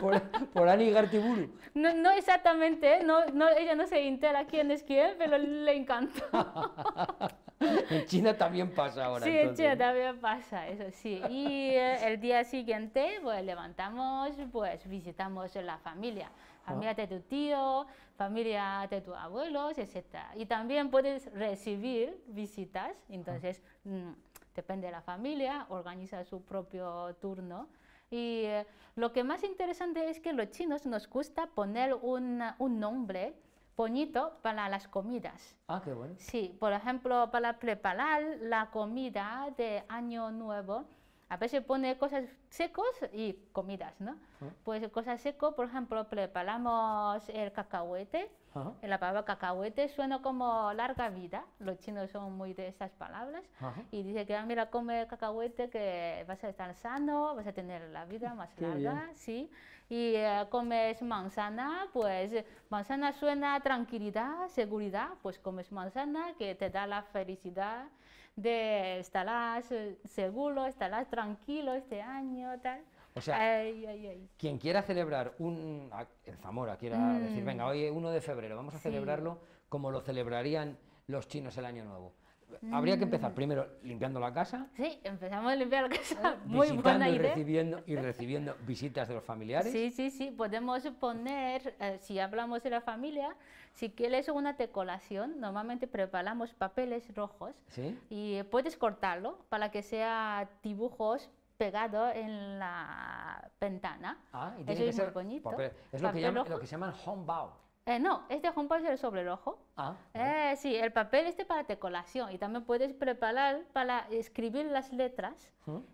Por, Ana No, no exactamente, no, ella no se entera quién es quién, pero le encanta. en China también pasa. Sí, también pasa, eso sí. Y eh, el día siguiente, pues levantamos, pues visitamos la familia. Ah. Familia de tu tío, familia de tus abuelos, etc. Y también puedes recibir visitas, entonces ah. mm, depende de la familia, organiza su propio turno. Y eh, lo que más interesante es que los chinos nos gusta poner un nombre poñito para las comidas. Ah, qué bueno. Sí, por ejemplo, para preparar la comida de Año Nuevo, a veces pone cosas secos y comidas, ¿no? Pues cosas secas, por ejemplo, preparamos el cacahuete, ah. la palabra cacahuete suena como larga vida, los chinos son muy de esas palabras, ah. y dice que, mira, come cacahuete que vas a estar sano, vas a tener la vida más larga, sí, y eh, comes manzana, pues manzana suena tranquilidad, seguridad, pues comes manzana que te da la felicidad de estarás eh, seguro, estarás tranquilo este año, tal. O sea, quien quiera celebrar un, en Zamora, quiera decir, mm. venga, hoy 1 de febrero, vamos a celebrarlo como lo celebrarían los chinos el año nuevo. Habría que empezar mm. primero limpiando la casa. Sí, empezamos a limpiar la casa. Muy buena idea. Y recibiendo, y recibiendo visitas de los familiares. Sí, sí, sí. Podemos poner, eh, si hablamos de la familia, si quieres una tecolación, normalmente preparamos papeles rojos. ¿Sí? Y puedes cortarlo para que sea dibujos pegados en la ventana. Ah, y tiene que ser muy bonito. Es lo, que se lo que, llaman, homebound. Eh, no, este es el sobre el ojo. sí, el papel este para decoración y también puedes preparar para escribir las letras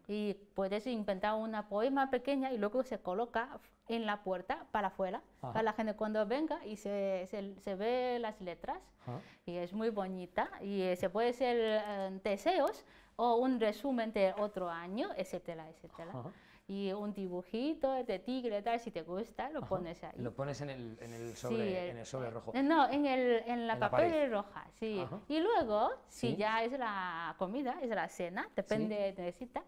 y puedes inventar una poema pequeña y luego se coloca en la puerta para afuera, para la gente cuando venga y se, ve las letras y es muy bonita y eh, se puede hacer eh, deseos o un resumen de otro año, etcétera, etcétera y un dibujito de tigre, tal, si te gusta, lo pones ahí. Lo pones en el, sobre, en el sobre rojo. No, en, el, en la, papel roja, sí. Y luego, si ya es la comida, es la cena, depende necesita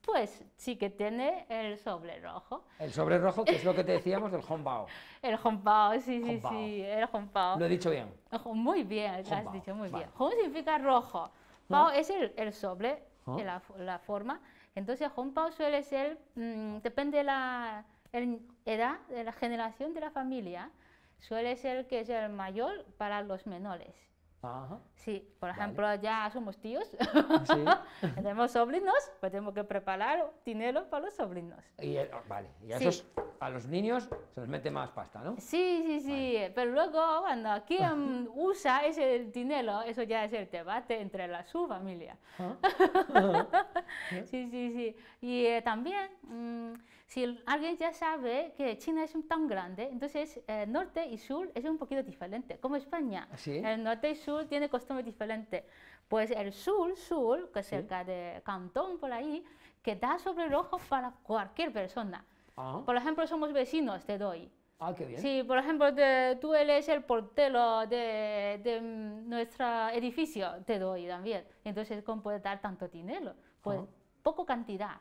pues sí que tiene el sobre rojo. El sobre rojo, que es lo que te decíamos del hongbao. El hongbao, sí, sí, sí, el hongbao. Lo he dicho bien. Muy bien, lo has dicho muy bien. Hong significa rojo. Bao es el, sobre, la, la forma. Entonces, Honpao suele ser, mm, depende de la edad, de la generación de la familia, suele ser que es el mayor para los menores. Sí, por ejemplo, ya somos tíos, tenemos sobrinos, pues tenemos que preparar tinelo para los sobrinos. Y, eh, oh, vale, y a, a los niños se les mete más pasta, ¿no? Sí, sí, sí, pero luego cuando quien usa ese tinelo eso ya es el debate entre la, su familia. Ah. Ah. sí, sí, sí. Y eh, también... Mm, si alguien ya sabe que China es un tan grande, entonces el eh, norte y sur es un poquito diferente, como España. ¿Ah, el norte y sur tiene costumbres diferentes. Pues el sur, sur, que es cerca de Cantón, por ahí, que da sobre el ojo para cualquier persona. Ah. Por ejemplo, somos vecinos, te doy. Ah, qué bien. Si, por ejemplo, tú eres el portero de, nuestro edificio, te doy también. Entonces, ¿cómo puede dar tanto dinero? Pues ah. poca poco cantidad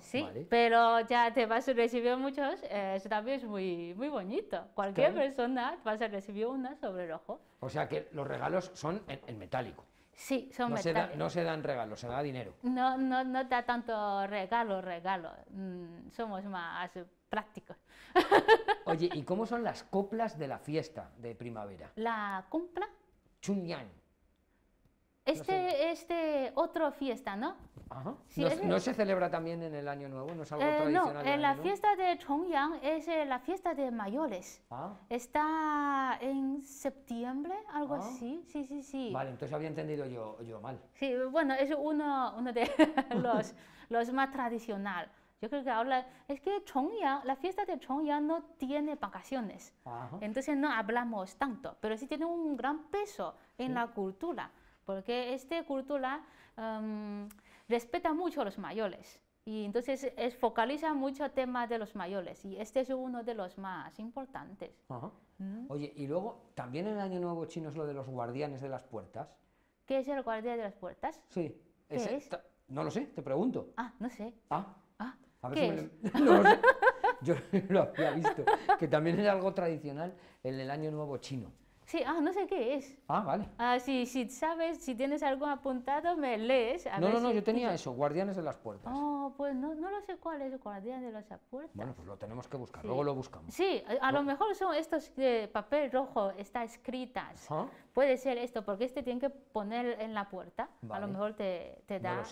sí, pero ya te vas a recibir muchos, eh, eso también es muy, muy bonito. Cualquier persona vas a recibir una sobre el ojo. O sea que los regalos son en, metálico. Sí, son no metálicos. no se dan regalos, se da dinero. No, no, no da tanto regalo, regalo. Mm, somos más prácticos. Oye, ¿y cómo son las coplas de la fiesta de primavera? La cumpla. Chunyan. Este, este otro fiesta, ¿no? no, se celebra también en el Año Nuevo? ¿No es algo eh, No, en la fiesta de Chongyang es eh, la fiesta de mayores. Ah. Está en septiembre, algo ah. así. Sí, sí, sí. Vale, entonces había entendido yo, yo mal. Sí, bueno, es uno, uno de los, más tradicional. Yo creo que ahora es que Chongyang, la fiesta de Chongyang no tiene vacaciones. Entonces no hablamos tanto, pero sí tiene un gran peso en la cultura porque este cultura em, respeta mucho a los mayores. Y entonces es, focaliza mucho el tema de los mayores y este es uno de los más importantes. Mm. Oye, y luego también en el Año Nuevo chino es lo de los guardianes de las puertas. ¿Qué es el guardián de las puertas? Sí. ¿Qué es? No lo sé, te pregunto. Ah, no sé. Ah. ah a ver si Yo lo había visto, que también es algo tradicional en el Año Nuevo chino. Sí, ah, no sé qué es. Ah, vale. Ah, si sabes, si tienes algo apuntado, me lees. no, no, no, yo tenía eso, guardianes de las puertas. Oh, pues no, no lo sé cuál es guardianes de las puertas. Bueno, pues lo tenemos que buscar, luego lo buscamos. Sí, a, lo mejor son estos de papel rojo, está escritas. Puede ser esto, porque este tiene que poner en la puerta. A lo mejor te, da...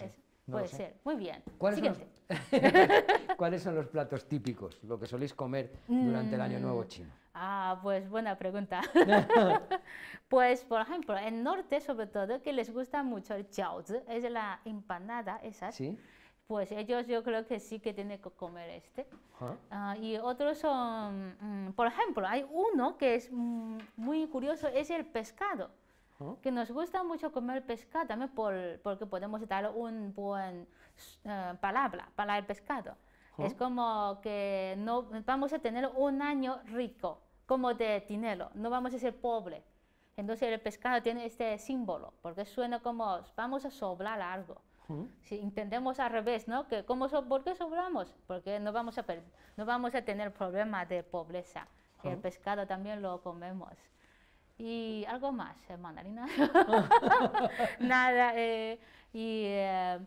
Puede ser. Muy bien. ¿Cuáles Siguiente. Son los... ¿Cuáles son los platos típicos, lo que soléis comer mm. durante el Año Nuevo chino? Ah, pues buena pregunta. pues, por ejemplo, en norte, sobre todo, que les gusta mucho el jiaozi, es la empanada esa. Sí. Pues ellos yo creo que sí que tienen que comer este. Ah, y otros son, mm, por ejemplo, hay uno que es mm, muy curioso, es el pescado. Que nos gusta mucho comer pescado también porque podemos dar un buen eh, palabra para el pescado. Es como que no vamos a tener un año rico, como de dinero, no vamos a ser pobre. Entonces el pescado tiene este símbolo, porque suena como vamos a sobrar algo. Si entendemos al revés, ¿no? Que cómo so ¿Por qué sobramos? Porque no vamos a, no vamos a tener problemas de pobreza. El pescado también lo comemos. Y algo más, eh, mandarina. Nada. Eh, y. Eh,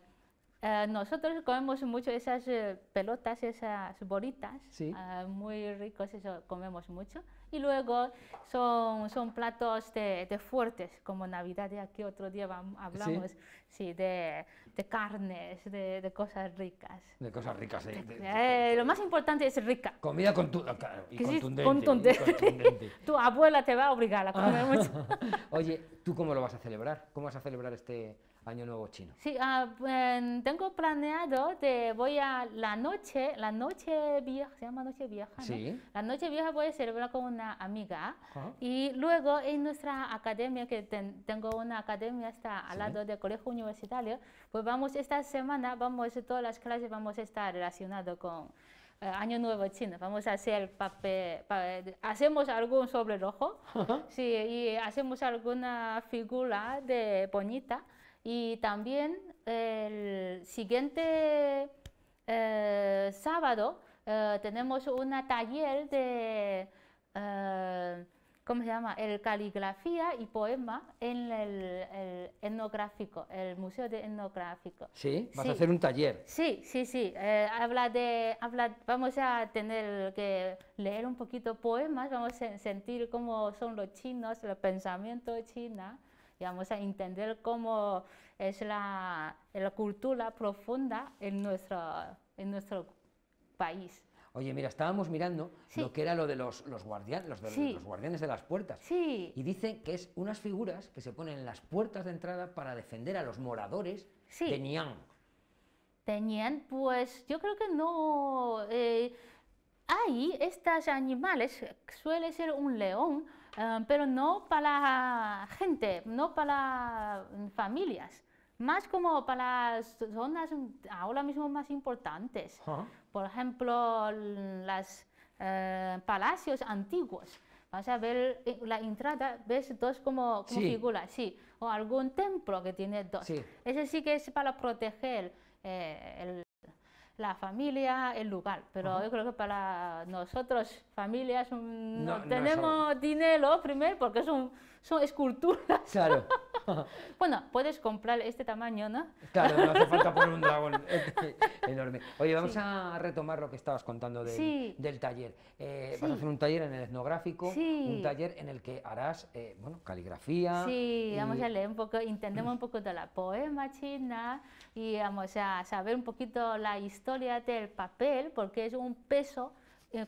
eh, nosotros comemos mucho esas eh, pelotas, esas bolitas, ah, muy ricos, eso comemos mucho. Y luego son, son platos de, fuertes, como Navidad, de aquí otro día hablamos ¿Sí? de, de, carnes, de, de, cosas ricas. De cosas ricas, ¿eh? Lo más importante es rica. Comida con ah, contundente, contundente. tu abuela te va a obligar a comer mucho. Oye, ¿tú cómo lo vas a celebrar? ¿Cómo vas a celebrar este, Año Nuevo Chino. Sí, ah, em, tengo planeado de voy a la noche, la noche vieja, se llama noche vieja, ¿no? Sí. La noche vieja voy a celebrar con una amiga y luego en nuestra academia, que tengo una academia está al lado del colegio universitario, pues vamos esta semana, vamos a todas las clases vamos a estar relacionadas con... Eh, año Nuevo Chino. Vamos a hacer papel, hacemos algún sobre rojo, sí, y hacemos alguna figura de bonita y también el siguiente eh, sábado eh, tenemos un taller de, eh, ¿cómo se llama? El caligrafía y poema en el, etnográfico, el Museo de Etnográfico. Sí, vas a hacer un taller. Sí, sí, sí. habla de, vamos a tener que leer un poquito poemas, vamos a sentir cómo son los chinos, los pensamientos chino vamos a entender cómo es la, cultura profunda en nuestro, en nuestro país. Oye, mira, estábamos mirando lo que era lo de los, guardianes, los, de, guardianes de las puertas. Y dicen que es unas figuras que se ponen en las puertas de entrada para defender a los moradores de tenían De Nian, pues yo creo que no. hay eh, ahí, estos animales suele ser un león Ah, pero no para la gente, no para familias, más como para las zonas ahora mismo más importantes. Por ejemplo, los eh, palacios antiguos. Vas a ver eh, la entrada, ves dos como, figuras, sí. O algún templo que tiene dos. Ese sí que es para proteger eh, el la familia, el lugar. Pero yo creo que para nosotros, familias, mm, no, tenemos dinero primero porque son, son esculturas. Claro. bueno, puedes comprar este tamaño, ¿no? Claro, no hace falta poner un dragón enorme. Oye, vamos a retomar lo que estabas contando del, taller. Eh, Vas a hacer un taller en el etnográfico, un taller en el que harás, eh, caligrafía. Sí, vamos a leer un poco, entendemos un poco de la poema china y vamos a saber un poquito la historia del papel, porque es un peso eh,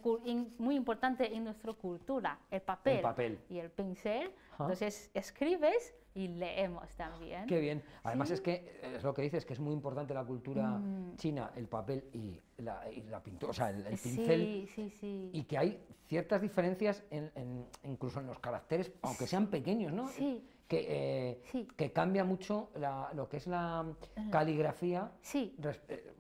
muy importante en nuestra cultura, el papel, el papel. y el pincel. Entonces escribes y leemos también. Qué bien. Además es que es lo que dices, que es muy importante la cultura mm. china, el papel y la, pintura, o sea, el, pincel. Y que hay ciertas diferencias incluso en los caracteres, aunque sean pequeños, ¿no? Que, eh, que cambia mucho lo que es la caligrafía. Eh,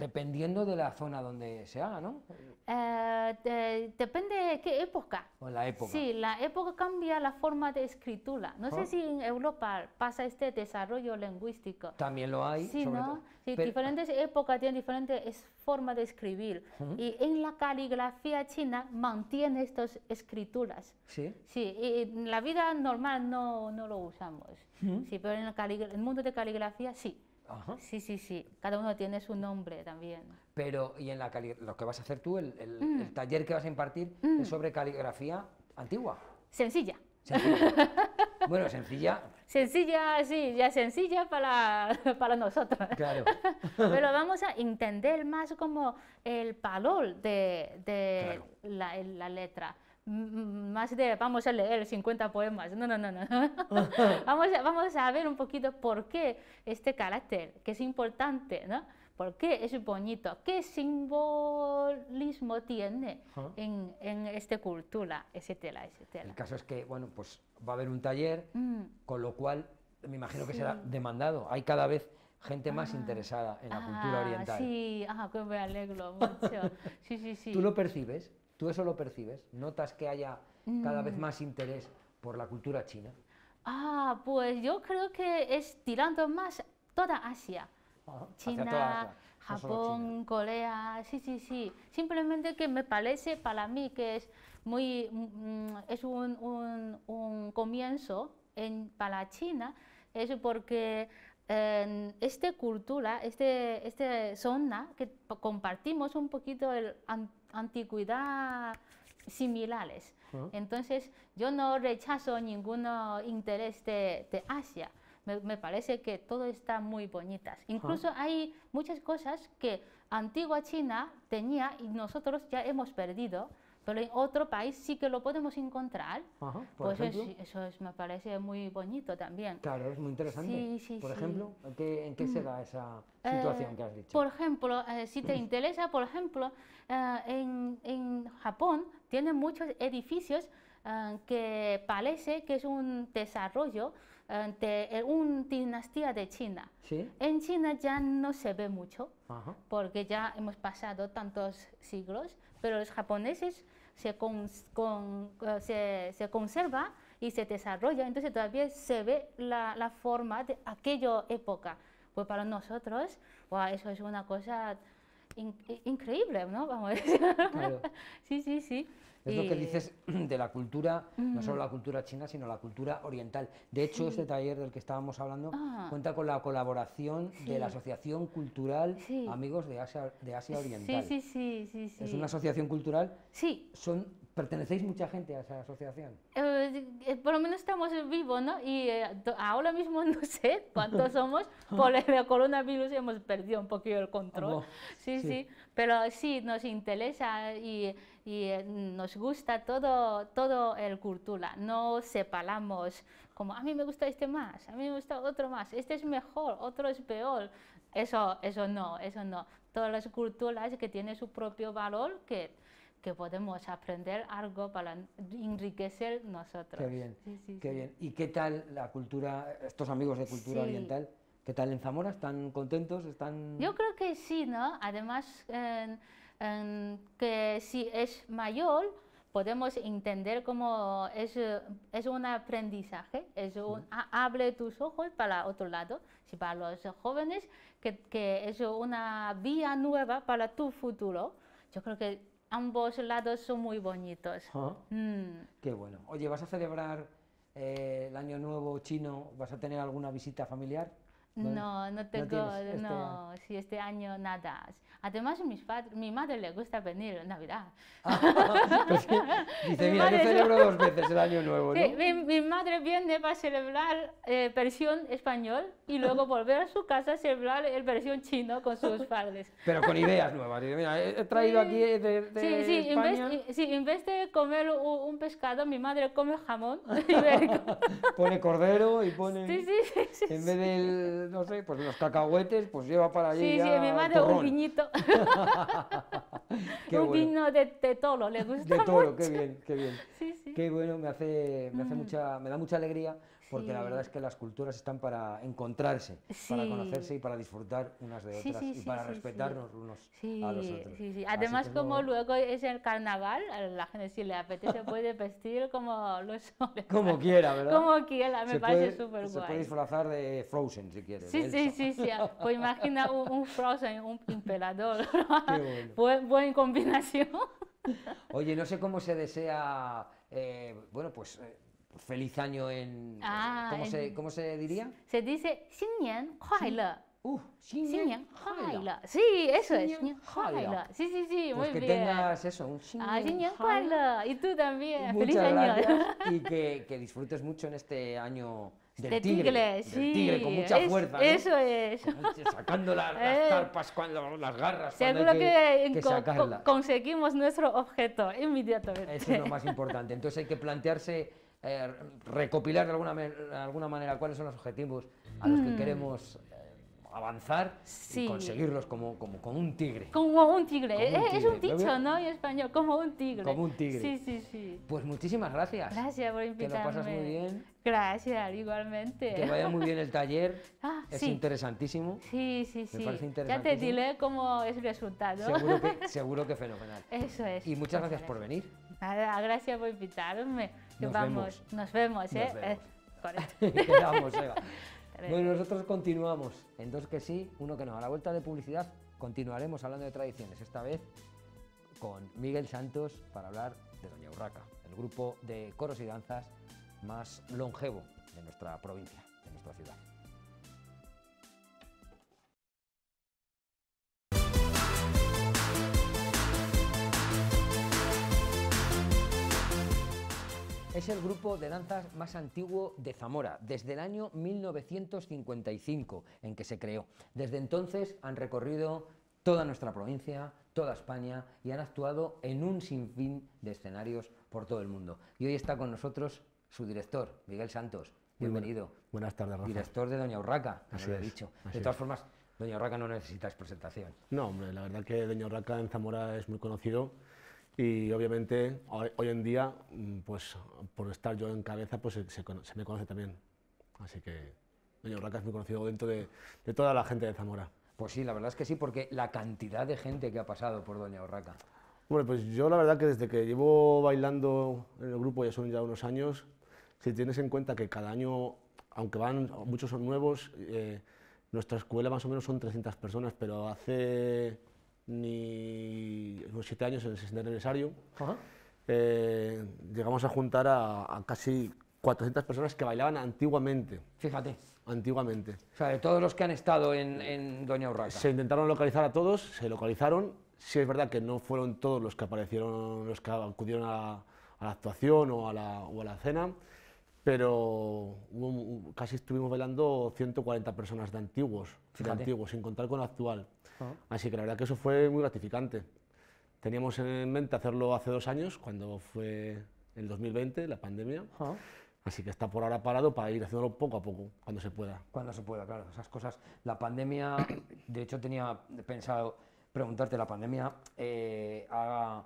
Dependiendo de la zona donde se haga, ¿no? Eh, depende de qué época. O la época. Sí, la época cambia la forma de escritura. No sé oh. si en Europa pasa este desarrollo lingüístico. También lo hay. Sí, ¿no? Sí, diferentes épocas tienen diferentes formas de escribir. Y en la caligrafía china mantiene estas escrituras. Sí. Sí, y en la vida normal no, no lo usamos. Sí, pero en, en el mundo de caligrafía sí. Sí, sí, sí. Cada uno tiene su nombre también. Pero, ¿y en la lo que vas a hacer tú, el, mm. taller que vas a impartir mm. es sobre caligrafía antigua? Sencilla. bueno, sencilla. Sencilla, sí, ya sencilla para, nosotros. Claro. Pero vamos a entender más como el valor de, la letra más de vamos a leer 50 poemas. No, no, no, no. vamos, a, vamos a ver un poquito por qué este carácter, que es importante, ¿no? ¿Por qué es bonito? ¿Qué simbolismo tiene en, en esta cultura, etcétera, etcétera? El caso es que, bueno, pues va a haber un taller, mm. con lo cual me imagino que será demandado. Hay cada vez gente más ah. interesada en la cultura ah, oriental. Sí, ah, que me alegro mucho. Sí, sí, sí. ¿Tú lo percibes? Tú eso lo percibes, notas que haya cada vez mm. más interés por la cultura china. Ah, pues yo creo que es tirando más toda Asia. Ah, china, Japón, Corea, sí, sí, sí. Simplemente que me parece para mí que es muy mm, mm, es un, un, comienzo en, para China, es porque esta cultura, esta este zona que compartimos un poquito el antigüedad similares. Entonces, yo no rechazo ningún interés de, Asia. Me, parece que todo está muy bonitas. Incluso hay muchas cosas que antigua China tenía y nosotros ya hemos perdido pero en otro país sí que lo podemos encontrar. pues eso me parece muy bonito también. Claro, es muy interesante. por ejemplo, ¿en qué, se da mm. esa eh, situación que has dicho? Por ejemplo, eh, si te interesa, por ejemplo, eh, en, Japón tienen muchos edificios que parece que es un desarrollo de una dinastía de China. En China ya no se ve mucho, porque ya hemos pasado tantos siglos pero los japoneses se, con, eh, se, conserva y se desarrolla, entonces todavía se ve la, forma de aquella época. Pues para nosotros, wow, eso es una cosa increíble, ¿no? Vamos a decir. sí, sí, sí. Es lo que eh, dices de la cultura, no solo la cultura china, sino la cultura oriental. De hecho, este taller del que estábamos hablando ah. cuenta con la colaboración de la Asociación Cultural Amigos de Asia, de Asia Oriental. Sí, sí, sí, ¿Es una asociación cultural? Sí. Son, ¿Pertenecéis mucha gente a esa asociación? Eh, eh, por lo menos estamos vivos, ¿no? Y ahora mismo no sé cuántos somos, por el coronavirus hemos perdido un poquito el control. sí, sí, sí, pero sí nos interesa y y eh, nos gusta todo, todo el cultura, no separamos como a mí me gusta este más, a mí me gusta otro más, este es mejor, otro es peor, eso, eso no, eso no. Todas las culturas que tienen su propio valor que podemos aprender algo para enriquecer nosotros. Qué bien, ¿Y qué tal la cultura, estos amigos de cultura oriental? ¿Qué tal en Zamora? ¿Están contentos? ¿Están... Yo creo que sí, ¿no? Además, que si es mayor, podemos entender cómo es, es un aprendizaje, es un, abre tus ojos para otro lado, si para los jóvenes, que, que, es una vía nueva para tu futuro. Yo creo que ambos lados son muy bonitos. Ah. Mm. Qué bueno. Oye, ¿vas a celebrar eh, el Año Nuevo chino? ¿Vas a tener alguna visita familiar? No, no, tengo, no, si este, este año nada. Además, mis mi madre le gusta venir en Navidad. Pues dice, mira, yo celebro dos veces el año nuevo. ¿no? mi, madre viene para celebrar eh, versión español y luego volver a su casa a celebrar el versión chino con sus padres. Pero con ideas nuevas. Dice, Mira, he traído aquí de, de sí, España. sí, en vez de comer un, pescado, mi madre come jamón ibérico. pone cordero y pone... Sí, sí, en vez de, no sé, pues los cacahuetes, pues lleva para allí Sí, sí, mi madre un viñito un vino de, de, toro, le gusta. De toro, mucho. qué bien, qué bien. Sí, sí. Qué bueno, me hace, me hace mm. mucha, me da mucha alegría porque la verdad es que las culturas están para encontrarse, para conocerse y para disfrutar unas de otras y para respetarnos unos a los otros. Sí, sí. Además, como luego es el carnaval, a la gente si le apetece puede vestir como los hombres. Como quiera, ¿verdad? Como quiera, me parece súper guay. Se puede disfrazar de Frozen si quieres. Sí, sí, sí, sí. Pues imagina un, Frozen, un emperador. Qué bueno. buena combinación. Oye, no sé cómo se desea, eh, bueno, pues... Eh, feliz año en... Ah, ¿cómo, se, ¿cómo, se, diría? Se dice Le! Uh, Le! Sí, eso es. Sí, sí, sí, pues muy pues que tengas eso, un ah, Xinjiang ah, Y tú también. Feliz año. y que, que, disfrutes mucho en este año del tigre, tigre, sí. del tigre, con mucha fuerza. Eso es. Sacando las, las eh. tarpas, cuando, las garras. Seguro cuando que, conseguimos nuestro objeto inmediatamente. Eso es lo más importante. Entonces hay que plantearse eh, recopilar de alguna, alguna manera cuáles son los objetivos a los que mm. queremos eh, avanzar y conseguirlos como, como, un tigre. Como un tigre, es un dicho, ¿no? En español, como un tigre. Como un tigre. Sí, sí, sí. Pues muchísimas gracias. Gracias por invitarme. Que lo pasas muy bien. Gracias, igualmente. Que vaya muy bien el taller, ah, es interesantísimo. Sí, sí, sí. Me parece Ya te diré cómo es el resultado. Seguro que, seguro que fenomenal. Eso es. Y muchas gracias por venir. Nada, gracias por invitarme nos vamos, vemos. nos vemos, ¿eh? Eva. Eh, bueno, nosotros continuamos. En dos que sí, uno que no. A la vuelta de publicidad continuaremos hablando de tradiciones, esta vez con Miguel Santos para hablar de Doña Urraca, el grupo de coros y danzas más longevo de nuestra provincia, de nuestra ciudad. Es el grupo de danzas más antiguo de Zamora, desde el año 1955 en que se creó. Desde entonces han recorrido toda nuestra provincia, toda España y han actuado en un sinfín de escenarios por todo el mundo. Y hoy está con nosotros su director, Miguel Santos. Bienvenido. Buenas, tardes, Rafael. Director de Doña Urraca, así he dicho. de todas formas, Doña Urraca no necesita presentación. No, hombre, la verdad que Doña Urraca en Zamora es muy conocido y obviamente hoy, en día, mm, pues por estar yo en cabeza, pues se, me conoce también. Así que Doña Urraca es muy conocido dentro de, toda la gente de Zamora. Pues sí, la verdad es que sí, porque la cantidad de gente que ha pasado por Doña Urraca. Bueno, pues yo la verdad que desde que llevo bailando en el grupo, ya son ya unos años, si tienes en cuenta que cada año, aunque van, muchos son nuevos, eh, nuestra escuela más o menos son 300 personas, pero hace ni los siete años, en el 60 aniversario, eh, llegamos a juntar a, casi 400 personas que bailaban antiguamente. Fíjate. Antiguamente. O sea, de todos los que han estado en, Doña Urraca. Se intentaron localizar a todos, se localizaron. Sí es verdad que no fueron todos los que aparecieron, los que acudieron a, la actuación o a la, o a la cena pero casi estuvimos velando 140 personas de antiguos, de antiguos sin contar con la actual. Ah. Así que la verdad que eso fue muy gratificante. Teníamos en mente hacerlo hace dos años, cuando fue el 2020, la pandemia. Ah. Así que está por ahora parado para ir haciéndolo poco a poco, cuando se pueda. Cuando se pueda, claro. Esas cosas. La pandemia, de hecho tenía pensado preguntarte, la pandemia eh, ha,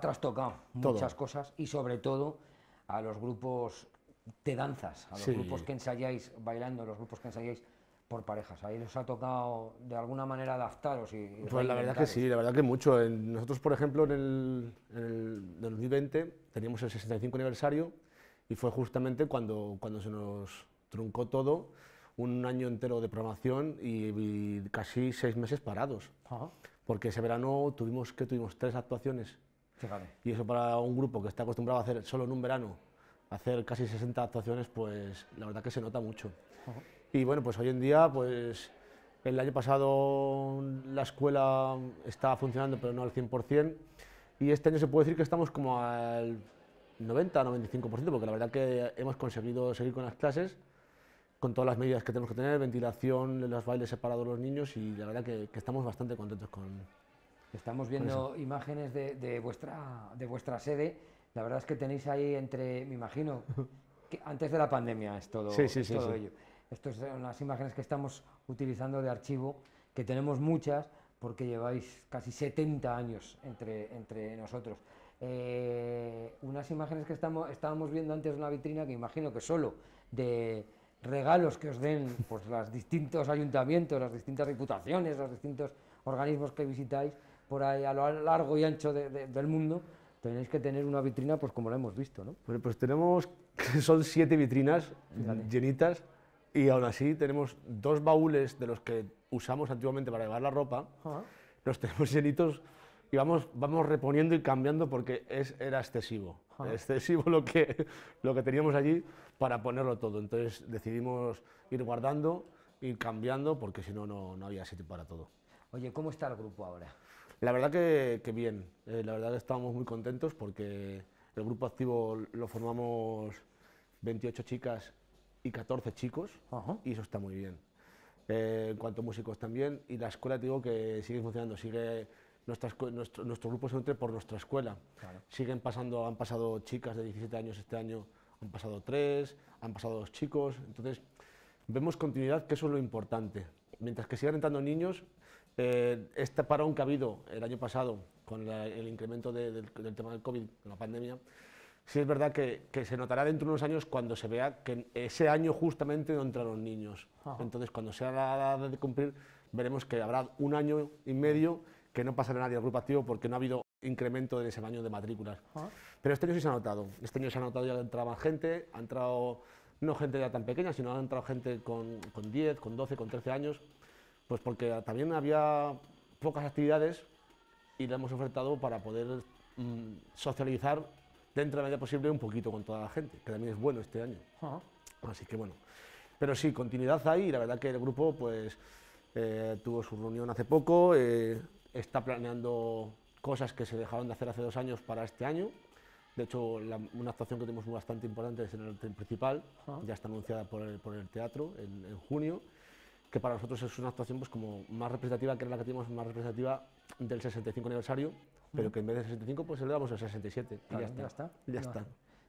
trastocado muchas cosas y sobre todo a los grupos te danzas a los grupos que ensayáis bailando, los grupos que ensayáis por parejas. Ahí os ha tocado de alguna manera adaptaros y... pues la verdad que sí, la verdad que mucho. nosotros, por ejemplo, en el, 2020 teníamos el 65 aniversario y fue justamente cuando, cuando se nos truncó todo, un año entero de programación y, casi seis meses parados. Porque ese verano tuvimos, que tuvimos? Tres actuaciones. Y eso para un grupo que está acostumbrado a hacer solo en un verano hacer casi 60 actuaciones, pues la verdad que se nota mucho. Y bueno, pues hoy en día, pues el año pasado la escuela estaba funcionando, pero no al 100%, y este año se puede decir que estamos como al 90-95%, porque la verdad que hemos conseguido seguir con las clases, con todas las medidas que tenemos que tener, ventilación, los bailes separados los niños, y la verdad que, estamos bastante contentos con... Estamos viendo imágenes vuestra, de vuestra sede la verdad es que tenéis ahí entre, me imagino, antes de la pandemia es todo, ello. Estas son las imágenes que estamos utilizando de archivo, que tenemos muchas, porque lleváis casi 70 años entre, entre nosotros. Eh, unas imágenes que estamos, estábamos viendo antes de una vitrina que imagino que solo de regalos que os den pues, los distintos ayuntamientos, las distintas diputaciones, los distintos organismos que visitáis por ahí a lo largo y ancho del mundo, Tenéis que tener una vitrina, pues como la hemos visto, ¿no? Pues, tenemos, son siete vitrinas llenitas y aún así tenemos dos baúles de los que usamos antiguamente para llevar la ropa, los tenemos llenitos y vamos, vamos reponiendo y cambiando porque es, era excesivo, excesivo lo que, lo que teníamos allí para ponerlo todo. Entonces decidimos ir guardando, ir cambiando porque si no, no había sitio para todo. Oye, ¿cómo está el grupo ahora? La verdad que, bien, eh, la verdad que estábamos muy contentos porque el grupo activo lo formamos 28 chicas y 14 chicos y eso está muy bien. Eh, en cuanto a músicos también, y la escuela digo que sigue funcionando, sigue nuestro, grupo se entre por nuestra escuela. Siguen pasando, han pasado chicas de 17 años este año, han pasado tres, han pasado dos chicos, entonces vemos continuidad, que eso es lo importante. Mientras que sigan entrando niños, eh, este parón que ha habido el año pasado con el incremento del, tema del COVID, la pandemia, sí es verdad que, se notará dentro de unos años cuando se vea que ese año justamente no entran niños. Entonces, cuando sea la edad de cumplir, veremos que habrá un año y medio que no pasará nadie al grupo activo porque no ha habido incremento en ese año de matrículas. Pero este año sí se ha notado. Este año se ha notado ya que entraba gente, ha entrado no gente ya tan pequeña, sino ha entrado gente con, con 10, con 12, con 13 años. Pues porque también había pocas actividades y le hemos ofertado para poder mm, socializar dentro de la medida posible un poquito con toda la gente, que también es bueno este año. Así que bueno. Pero sí, continuidad ahí la verdad que el grupo pues eh, tuvo su reunión hace poco, eh, está planeando cosas que se dejaron de hacer hace dos años para este año. De hecho, una actuación que tenemos bastante importante es en el principal, ya está anunciada por el, por el teatro en junio que para nosotros es una actuación pues como más representativa, que era la que teníamos más representativa del 65 aniversario, pero que en vez de 65 pues le damos el 67 y ya está. Ya está.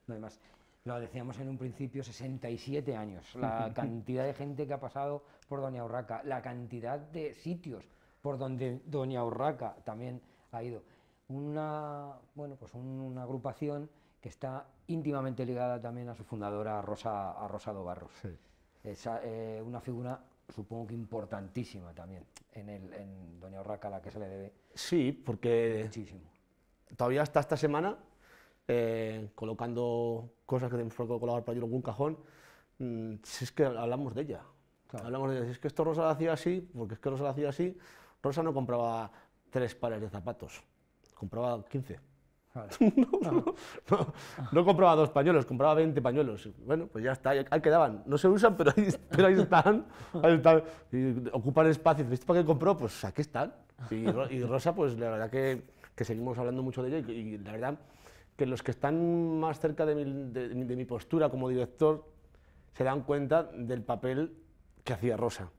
hay más. Lo decíamos en un principio, 67 años, la cantidad de gente que ha pasado por Doña Urraca, la cantidad de sitios por donde Doña Urraca también ha ido. Una, bueno, pues una agrupación que está íntimamente ligada también a su fundadora, a Rosa, a Es eh, una figura supongo que importantísima también en, el, Doña Urraca, la que se le debe. Sí, porque todavía hasta esta semana, eh, colocando cosas que tenemos que colocar para en algún cajón, mm, si es que hablamos de ella. Hablamos de ella. Si es que esto Rosa lo hacía así, porque es que Rosa lo hacía así, Rosa no compraba tres pares de zapatos, compraba quince. no, compraba dos pañuelos, compraba 20 pañuelos. Bueno, pues ya está, ahí quedaban. No se usan, pero ahí, están. Ahí están ocupan espacio. ¿Viste para qué compró? Pues aquí están. Y, Rosa, pues la verdad que, seguimos hablando mucho de ella. Y, la verdad que los que están más cerca de mi postura como director se dan cuenta del papel que hacía Rosa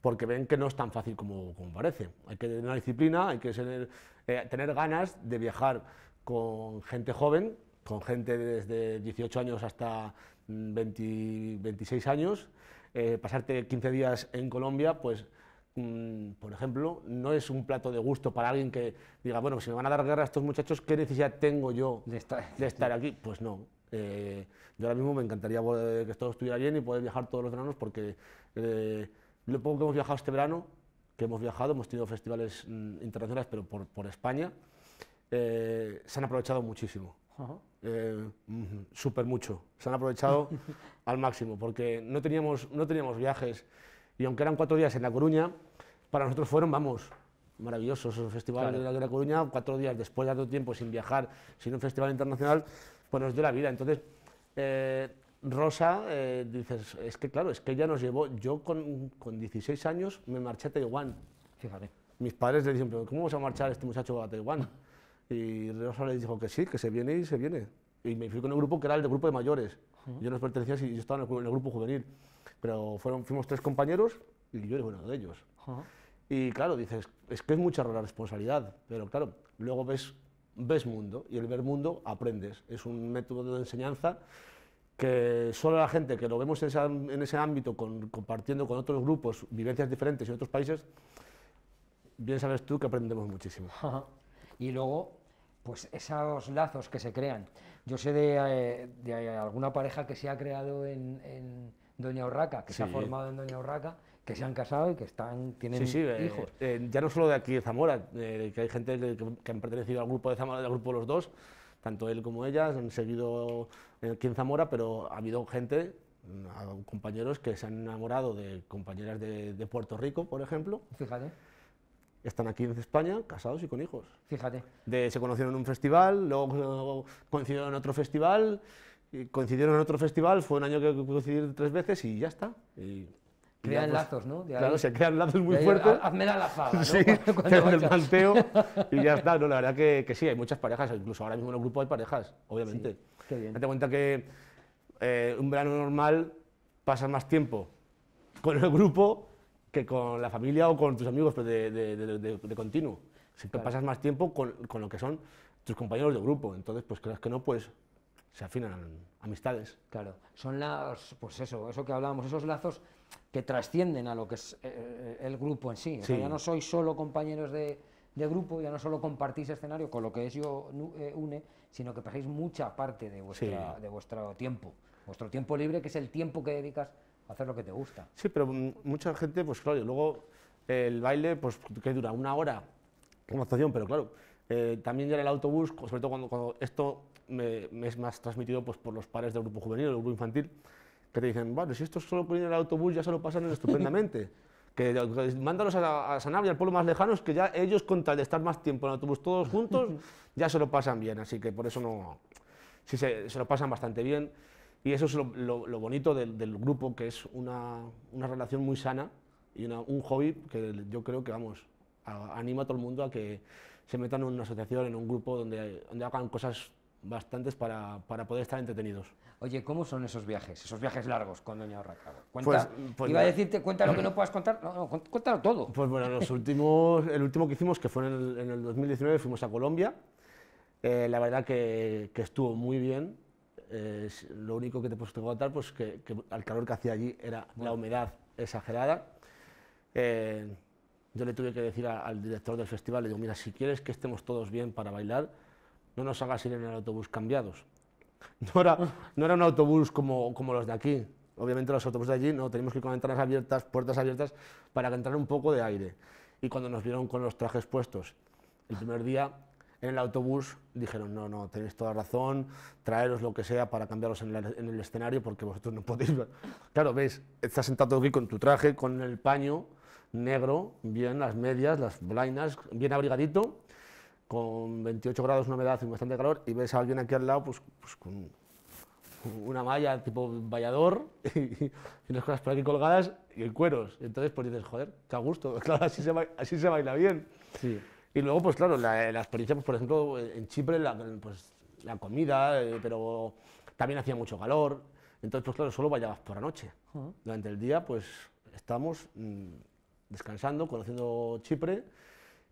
porque ven que no es tan fácil como, como parece. Hay que tener una disciplina, hay que eh, tener ganas de viajar con gente joven, con gente desde 18 años hasta 26 mm, años. Eh, pasarte 15 días en Colombia, pues, mm, por ejemplo, no es un plato de gusto para alguien que diga, bueno, si me van a dar guerra a estos muchachos, ¿qué necesidad tengo yo de estar, de estar aquí? Pues no. Eh, yo ahora mismo me encantaría que todo estuviera bien y poder viajar todos los veranos porque lo poco que hemos viajado este verano, que hemos viajado, hemos tenido festivales mm, internacionales, pero por, España, eh, se han aprovechado muchísimo. Eh, súper mucho. Se han aprovechado al máximo, porque no teníamos, no teníamos viajes. Y aunque eran cuatro días en La Coruña, para nosotros fueron, vamos, maravillosos. Esos festivales de La Coruña, cuatro días después de tanto tiempo sin viajar, sin un festival internacional, pues nos dio la vida. Entonces, eh, Rosa, eh, dices, es que claro, es que ella nos llevó, yo con, con 16 años me marché a Taiwán. Mis padres le dicen, pero ¿cómo vas a marchar este muchacho a Taiwán? Y Rosa le dijo que sí, que se viene y se viene. Y me fui con el grupo que era el de grupo de mayores. Yo no pertenecía, si yo estaba en el, grupo juvenil. Pero fuimos tres compañeros y yo era uno de ellos. Y claro, dices, es que es mucha la responsabilidad. Pero claro, luego ves, ves mundo y el ver mundo aprendes. Es un método de enseñanza que solo la gente que lo vemos en, en ese ámbito, compartiendo con otros grupos vivencias diferentes y otros países, bien sabes tú que aprendemos muchísimo. y luego, pues esos lazos que se crean. Yo sé de, eh, de alguna pareja que se ha creado en, Doña Urraca, que se ha formado en Doña Urraca, que se han casado y que están, tienen eh, hijos. Eh, ya no solo de aquí de Zamora, que hay gente que, que han pertenecido al grupo de Zamora, al grupo de los dos, tanto él como ellas han seguido aquí eh, en Zamora, pero ha habido gente, compañeros que se han enamorado de compañeras de, Puerto Rico, por ejemplo. Fíjate están aquí en España casados y con hijos. Fíjate. De, se conocieron en un festival, luego coincidieron en otro festival, y coincidieron en otro festival, fue un año que coincidieron tres veces y ya está. Y Crean pues, lazos, ¿no? claro, se crean lazos muy fuertes. Hazme la lazada, ¿no? Sí, cuando, el manteo y ya está. la verdad que, sí, hay muchas parejas, incluso ahora mismo en el grupo hay parejas, obviamente. qué bien. Date cuenta que eh, un verano normal pasas más tiempo con el grupo que con la familia o con tus amigos de, continuo. Siempre pasas más tiempo con, con, lo que son tus compañeros de grupo. Entonces, pues creas que no, pues se afinan amistades. Claro, son las, pues eso, eso que hablábamos, esos lazos que trascienden a lo que es eh, eh, el grupo en sí. ya no sois solo compañeros de, grupo, ya no solo compartís escenario con lo que es yo eh, une, sino que pasáis mucha parte de, vuestro tiempo. Vuestro tiempo libre, que es el tiempo que dedicas a hacer lo que te gusta. Sí, pero mucha gente, pues claro, luego el baile, pues que dura una hora, una actuación, pero claro, también ya el autobús, sobre todo cuando, esto me, es más transmitido pues, por los pares del grupo juvenil, el grupo infantil, que te dicen, bueno, si esto solo ponen el autobús ya se lo pasan estupendamente. que, mándalos a, Sanabria, al pueblo más lejano, es que ya ellos con tal de estar más tiempo en el autobús todos juntos, ya se lo pasan bien, así que por eso no... Sí, se, lo pasan bastante bien. Y eso es lo, bonito del, grupo, que es una, una relación muy sana y un hobby que yo creo que, vamos, anima a todo el mundo a que se metan en una asociación, en un grupo donde, donde hagan cosas bastantes para, para, poder estar entretenidos. Oye, ¿cómo son esos viajes? Esos viajes largos con Doña Urraca. Pues, pues iba a decirte, cuenta lo que no puedas contar, no, cuéntalo todo. Pues bueno, los últimos, el último que hicimos, que fue en el, en el 2019, fuimos a Colombia. Eh, la verdad que, estuvo muy bien. lo único que te puedo contar, pues que, al calor que hacía allí era la humedad exagerada. Eh, yo le tuve que decir al director del festival, le digo, mira, si quieres que estemos todos bien para bailar, no nos hagas ir en el autobús cambiados. No era, no era un autobús como, como los de aquí. Obviamente los autobuses de allí no, tenemos que ir con entradas abiertas, puertas abiertas, para que entrara un poco de aire. Y cuando nos vieron con los trajes puestos, el primer día en el autobús dijeron, no, no, tenéis toda razón, traeros lo que sea para cambiaros en, el escenario porque vosotros no podéis... Claro, veis, estás sentado aquí con tu traje, con el paño negro, bien, las medias, las blindas, bien abrigadito, con 28 grados, de humedad y bastante calor, y ves a alguien aquí al lado pues, pues con una malla tipo vallador y, unas cosas por aquí colgadas y cueros. entonces pues dices, joder, qué a gusto, claro, así se, baila, bien. Y luego, pues claro, la, experiencia, pues, por ejemplo, en Chipre, la, pues, la comida, eh, pero también hacía mucho calor. Entonces, pues claro, solo bailabas por la noche. Durante el día, pues estamos mm, descansando, conociendo Chipre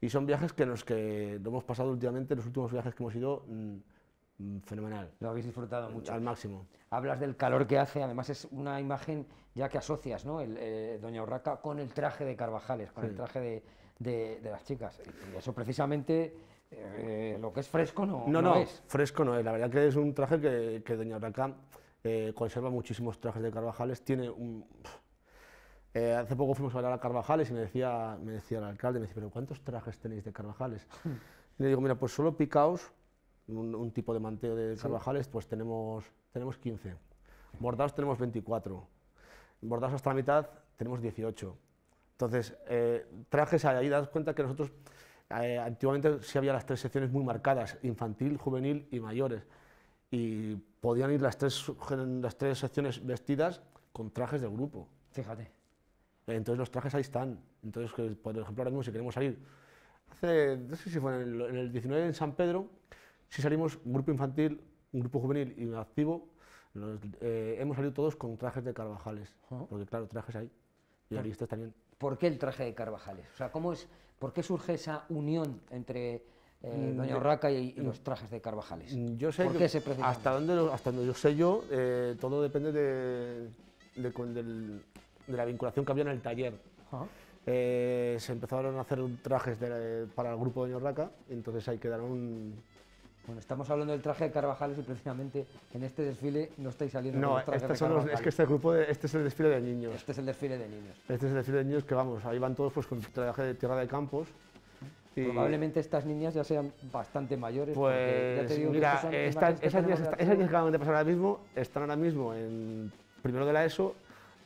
y son viajes que los que hemos pasado últimamente, los últimos viajes que hemos ido, mm, mm, fenomenal. Lo habéis disfrutado mucho. Al máximo. Hablas del calor que hace, además es una imagen ya que asocias, ¿no? Eh, Doña Urraca con el traje de Carvajales, con el traje de, las chicas. Y eso precisamente eh, lo que es fresco no, no, no, no fresco no es. La verdad que es un traje que, que Doña Urraca eh, conserva muchísimos trajes de Carvajales, tiene un... Eh, hace poco fuimos a hablar a Carvajales y me decía, me decía el alcalde, me decía, pero ¿cuántos trajes tenéis de Carvajales? y hmm. le digo, mira, pues solo picaos, un, tipo de manteo de Carvajales, pues tenemos, tenemos 15. Bordados tenemos 24. Bordados hasta la mitad tenemos 18. Entonces, eh, trajes ahí, das cuenta que nosotros eh, antiguamente sí había las tres secciones muy marcadas, infantil, juvenil y mayores. Y podían ir las tres, las tres secciones vestidas con trajes de grupo. Fíjate. Entonces los trajes ahí están. Entonces, por ejemplo, ahora mismo si queremos salir, hace, no sé si fue en el, 19 en San Pedro, si salimos un grupo infantil, un grupo juvenil y un activo, eh, hemos salido todos con trajes de Carvajales, porque claro, trajes ahí, y ahí está también. ¿Por qué el traje de Carvajales? O sea, ¿cómo es, ¿por qué surge esa unión entre eh, mm, Doña Urraca y, mm, los trajes de Carvajales? Mm, yo sé ¿Por se hasta donde, hasta donde yo sé yo, eh, todo depende de, de, del, de la vinculación que había en el taller. Eh, se empezaron a hacer trajes para el grupo de Ñorraca, entonces ahí quedaron... Bueno, estamos hablando del traje de Carvajales y precisamente en este desfile no estáis saliendo no, con este es que este grupo, este es el desfile de niños. Este es el desfile de niños. Este es el desfile de niños que vamos, ahí van todos pues con traje de tierra de campos, Probablemente estas niñas ya sean bastante mayores. Pues, mira, esas niñas que acaban de pasar ahora mismo están ahora mismo en primero de la ESO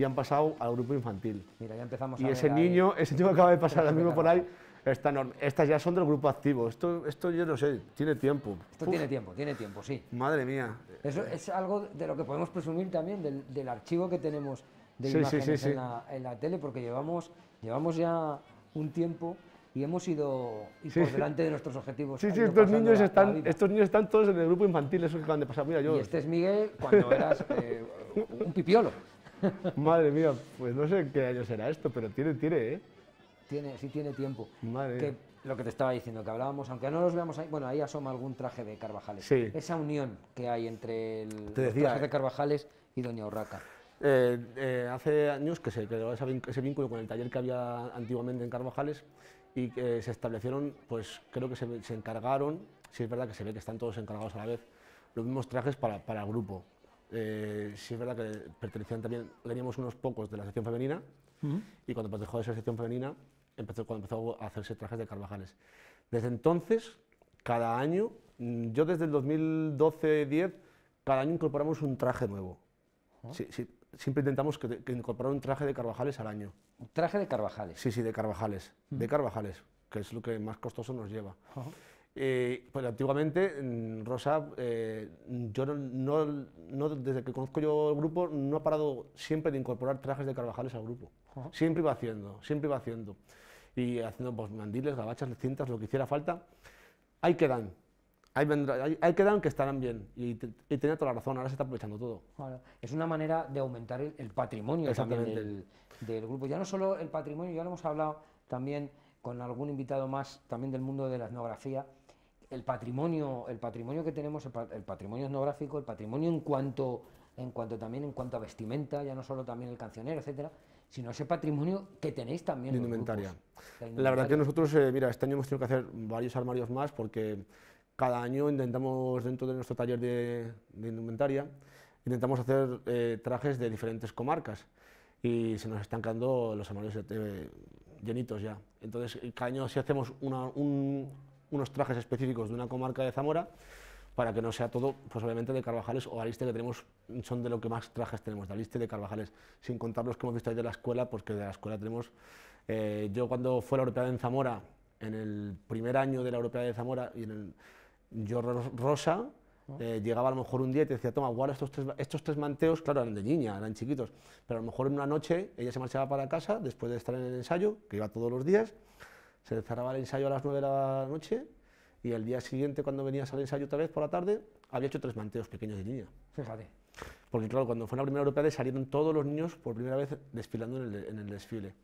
y han pasado al grupo infantil. Mira, ya empezamos y ese niño, ese niño acaba de pasar al mismo por ahí, está Estas ya son del grupo activo. Esto, esto yo no sé, tiene tiempo. Esto tiene tiempo, tiene tiempo, sí. Madre mía. Eso es algo de lo que podemos presumir también del, archivo que tenemos de en, la, tele, porque llevamos, llevamos ya un tiempo y hemos ido por delante de nuestros objetivos. Sí, sí, estos niños, están, estos niños están todos en el grupo infantil, ...eso que acaban de pasar. Mira, yo. Y este es Miguel cuando eras eh, un pipiolo. Madre mía, pues no sé qué año será esto, pero tiene, tiene, ¿eh? Tiene, sí tiene tiempo. Lo que te estaba diciendo, que hablábamos, aunque no los veamos ahí, bueno, ahí asoma algún traje de Carvajales. Esa unión que hay entre el traje de Carvajales y Doña Urraca. Eh, eh, hace años que se creó ese vínculo con el taller que había antiguamente en Carvajales y que se establecieron, pues creo que se, encargaron, si es verdad que se ve que están todos encargados a la vez, los mismos trajes para, para el grupo. Eh, sí es verdad que pertenecían también, teníamos unos pocos de la sección femenina y cuando dejó de ser sección femenina, empezó, cuando empezó a hacerse trajes de Carvajales. Desde entonces, cada año, mm, yo desde el 2012-10, cada año incorporamos un traje nuevo. sí, sí, siempre intentamos que, incorporar un traje de Carvajales al año. ¿Un traje de Carvajales? Sí, sí, de Carvajales, de Carvajales, que es lo que más costoso nos lleva. Eh, pues antiguamente, mm, Rosa, eh, yo no, desde que conozco yo el grupo, no ha parado siempre de incorporar trajes de Carvajales al grupo. Siempre iba haciendo, siempre iba haciendo. Y haciendo pues, mandiles, gabachas, cintas, lo que hiciera falta. Ahí quedan. Ahí, vendrá, ahí, quedan que estarán bien. Y, tenía toda la razón, ahora se está aprovechando todo. es una manera de aumentar el, patrimonio también del, del grupo. Ya no solo el patrimonio, ya lo hemos hablado también con algún invitado más, también del mundo de la etnografía el patrimonio, el patrimonio que tenemos, el, patrimonio etnográfico, el patrimonio en cuanto, en cuanto también en cuanto a vestimenta, ya no solo también el cancionero, etcétera, sino ese patrimonio que tenéis también. La La, verdad que nosotros, eh, mira, este año hemos tenido que hacer varios armarios más porque cada año intentamos dentro de nuestro taller de, indumentaria intentamos hacer eh, trajes de diferentes comarcas y se nos están quedando los armarios eh, llenitos ya. Entonces, cada año si hacemos un unos trajes específicos de una comarca de Zamora para que no sea todo, pues obviamente, de Carvajales o Aliste, que tenemos, son de lo que más trajes tenemos, de Aliste y de Carvajales, sin contar los que hemos visto ahí de la escuela, porque pues, de la escuela tenemos, eh, yo cuando fue la Europea en Zamora, en el primer año de la Europea de Zamora, y en el, yo rosa, eh, llegaba a lo mejor un día y te decía, toma, guarda estos estos tres manteos, claro, eran de niña, eran chiquitos, pero a lo mejor en una noche ella se marchaba para casa después de estar en el ensayo, que iba todos los días, se cerraba el ensayo a las 9 de la noche y el día siguiente, cuando venías al ensayo otra vez por la tarde, había hecho tres manteos pequeños de niña. Fíjate. Porque claro, cuando fue la primera de, salieron todos los niños por primera vez desfilando en el, desfile.